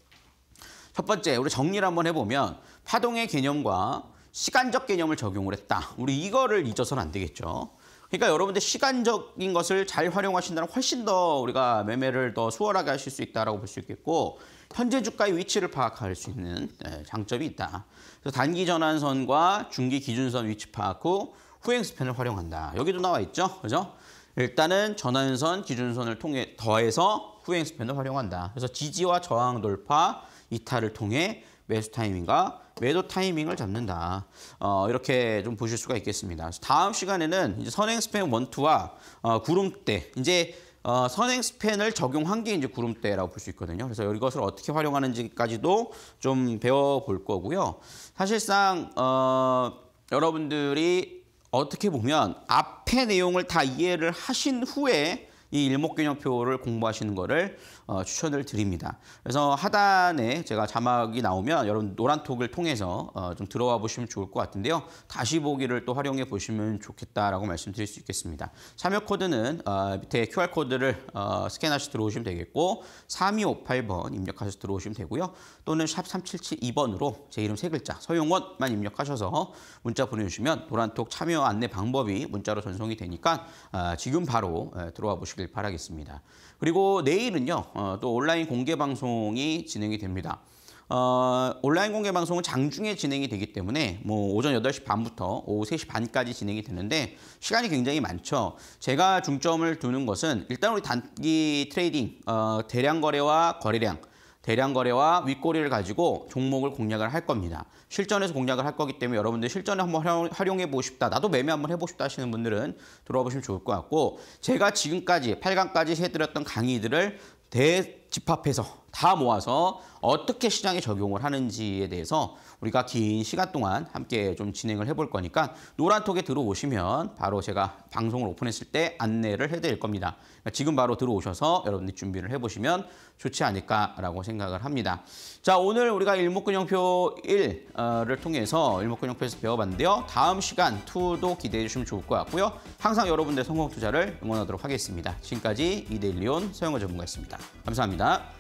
첫 번째 우리 정리를 한번 해보면 파동의 개념과 시간적 개념을 적용을 했다. 우리 이거를 잊어서는 안 되겠죠. 그러니까 여러분들 시간적인 것을 잘 활용하신다면 훨씬 더 우리가 매매를 더 수월하게 하실 수 있다라고 볼 수 있겠고 현재 주가의 위치를 파악할 수 있는 네, 장점이 있다. 그래서 단기 전환선과 중기 기준선 위치 파악 후 후행 스팬을 활용한다. 여기도 나와 있죠. 그죠? 일단은 전환선, 기준선을 통해 더해서 후행 스팬을 활용한다. 그래서 지지와 저항 돌파, 이탈을 통해 매수 타이밍과 매도 타이밍을 잡는다. 어, 이렇게 좀 보실 수가 있겠습니다. 다음 시간에는 이제 선행 스팸 원투와 어, 구름대 이제 어, 선행 스팬을 적용한 게 이제 구름대라고 볼 수 있거든요. 그래서 이것을 어떻게 활용하는지까지도 좀 배워볼 거고요. 사실상 어, 여러분들이 어떻게 보면 앞의 내용을 다 이해를 하신 후에 이 일목균형표를 공부하시는 거를 어, 추천을 드립니다. 그래서 하단에 제가 자막이 나오면 여러분 노란톡을 통해서 어, 좀 들어와 보시면 좋을 것 같은데요. 다시 보기를 또 활용해 보시면 좋겠다라고 말씀드릴 수 있겠습니다. 참여 코드는 어, 밑에 QR 코드를 어, 스캔하시 들어오시면 되겠고 3258번 입력하셔서 들어오시면 되고요. 또는 샵 3772번으로 제 이름 세 글자 서용원만 입력하셔서 문자 보내주시면 노란톡 참여 안내 방법이 문자로 전송이 되니까 어, 지금 바로 들어와 보시길 바라겠습니다. 그리고 내일은요. 어, 또 온라인 공개 방송이 진행이 됩니다. 어, 온라인 공개 방송은 장중에 진행이 되기 때문에 뭐 오전 8시 반부터 오후 3시 반까지 진행이 되는데 시간이 굉장히 많죠. 제가 중점을 두는 것은 일단 우리 단기 트레이딩, 어, 대량 거래와 거래량, 대량 거래와 윗꼬리를 가지고 종목을 공략을 할 겁니다. 실전에서 공략을 할 거기 때문에 여러분들 실전에 한번 활용해 보고 싶다. 나도 매매 한번 해보고 싶다 하시는 분들은 들어와 보시면 좋을 것 같고 제가 지금까지 8강까지 해드렸던 강의들을 대집합해서 다 모아서 어떻게 시장에 적용을 하는지에 대해서 우리가 긴 시간 동안 함께 좀 진행을 해볼 거니까 노란톡에 들어오시면 바로 제가 방송을 오픈했을 때 안내를 해드릴 겁니다. 그러니까 지금 바로 들어오셔서 여러분들이 준비를 해보시면 좋지 않을까라고 생각을 합니다. 자 오늘 우리가 일목근형표 1을 통해서 일목근형표에서 배워봤는데요. 다음 시간 2도 기대해 주시면 좋을 것 같고요. 항상 여러분들의 성공 투자를 응원하도록 하겠습니다. 지금까지 이데일리온 서영호 전문가였습니다. 감사합니다.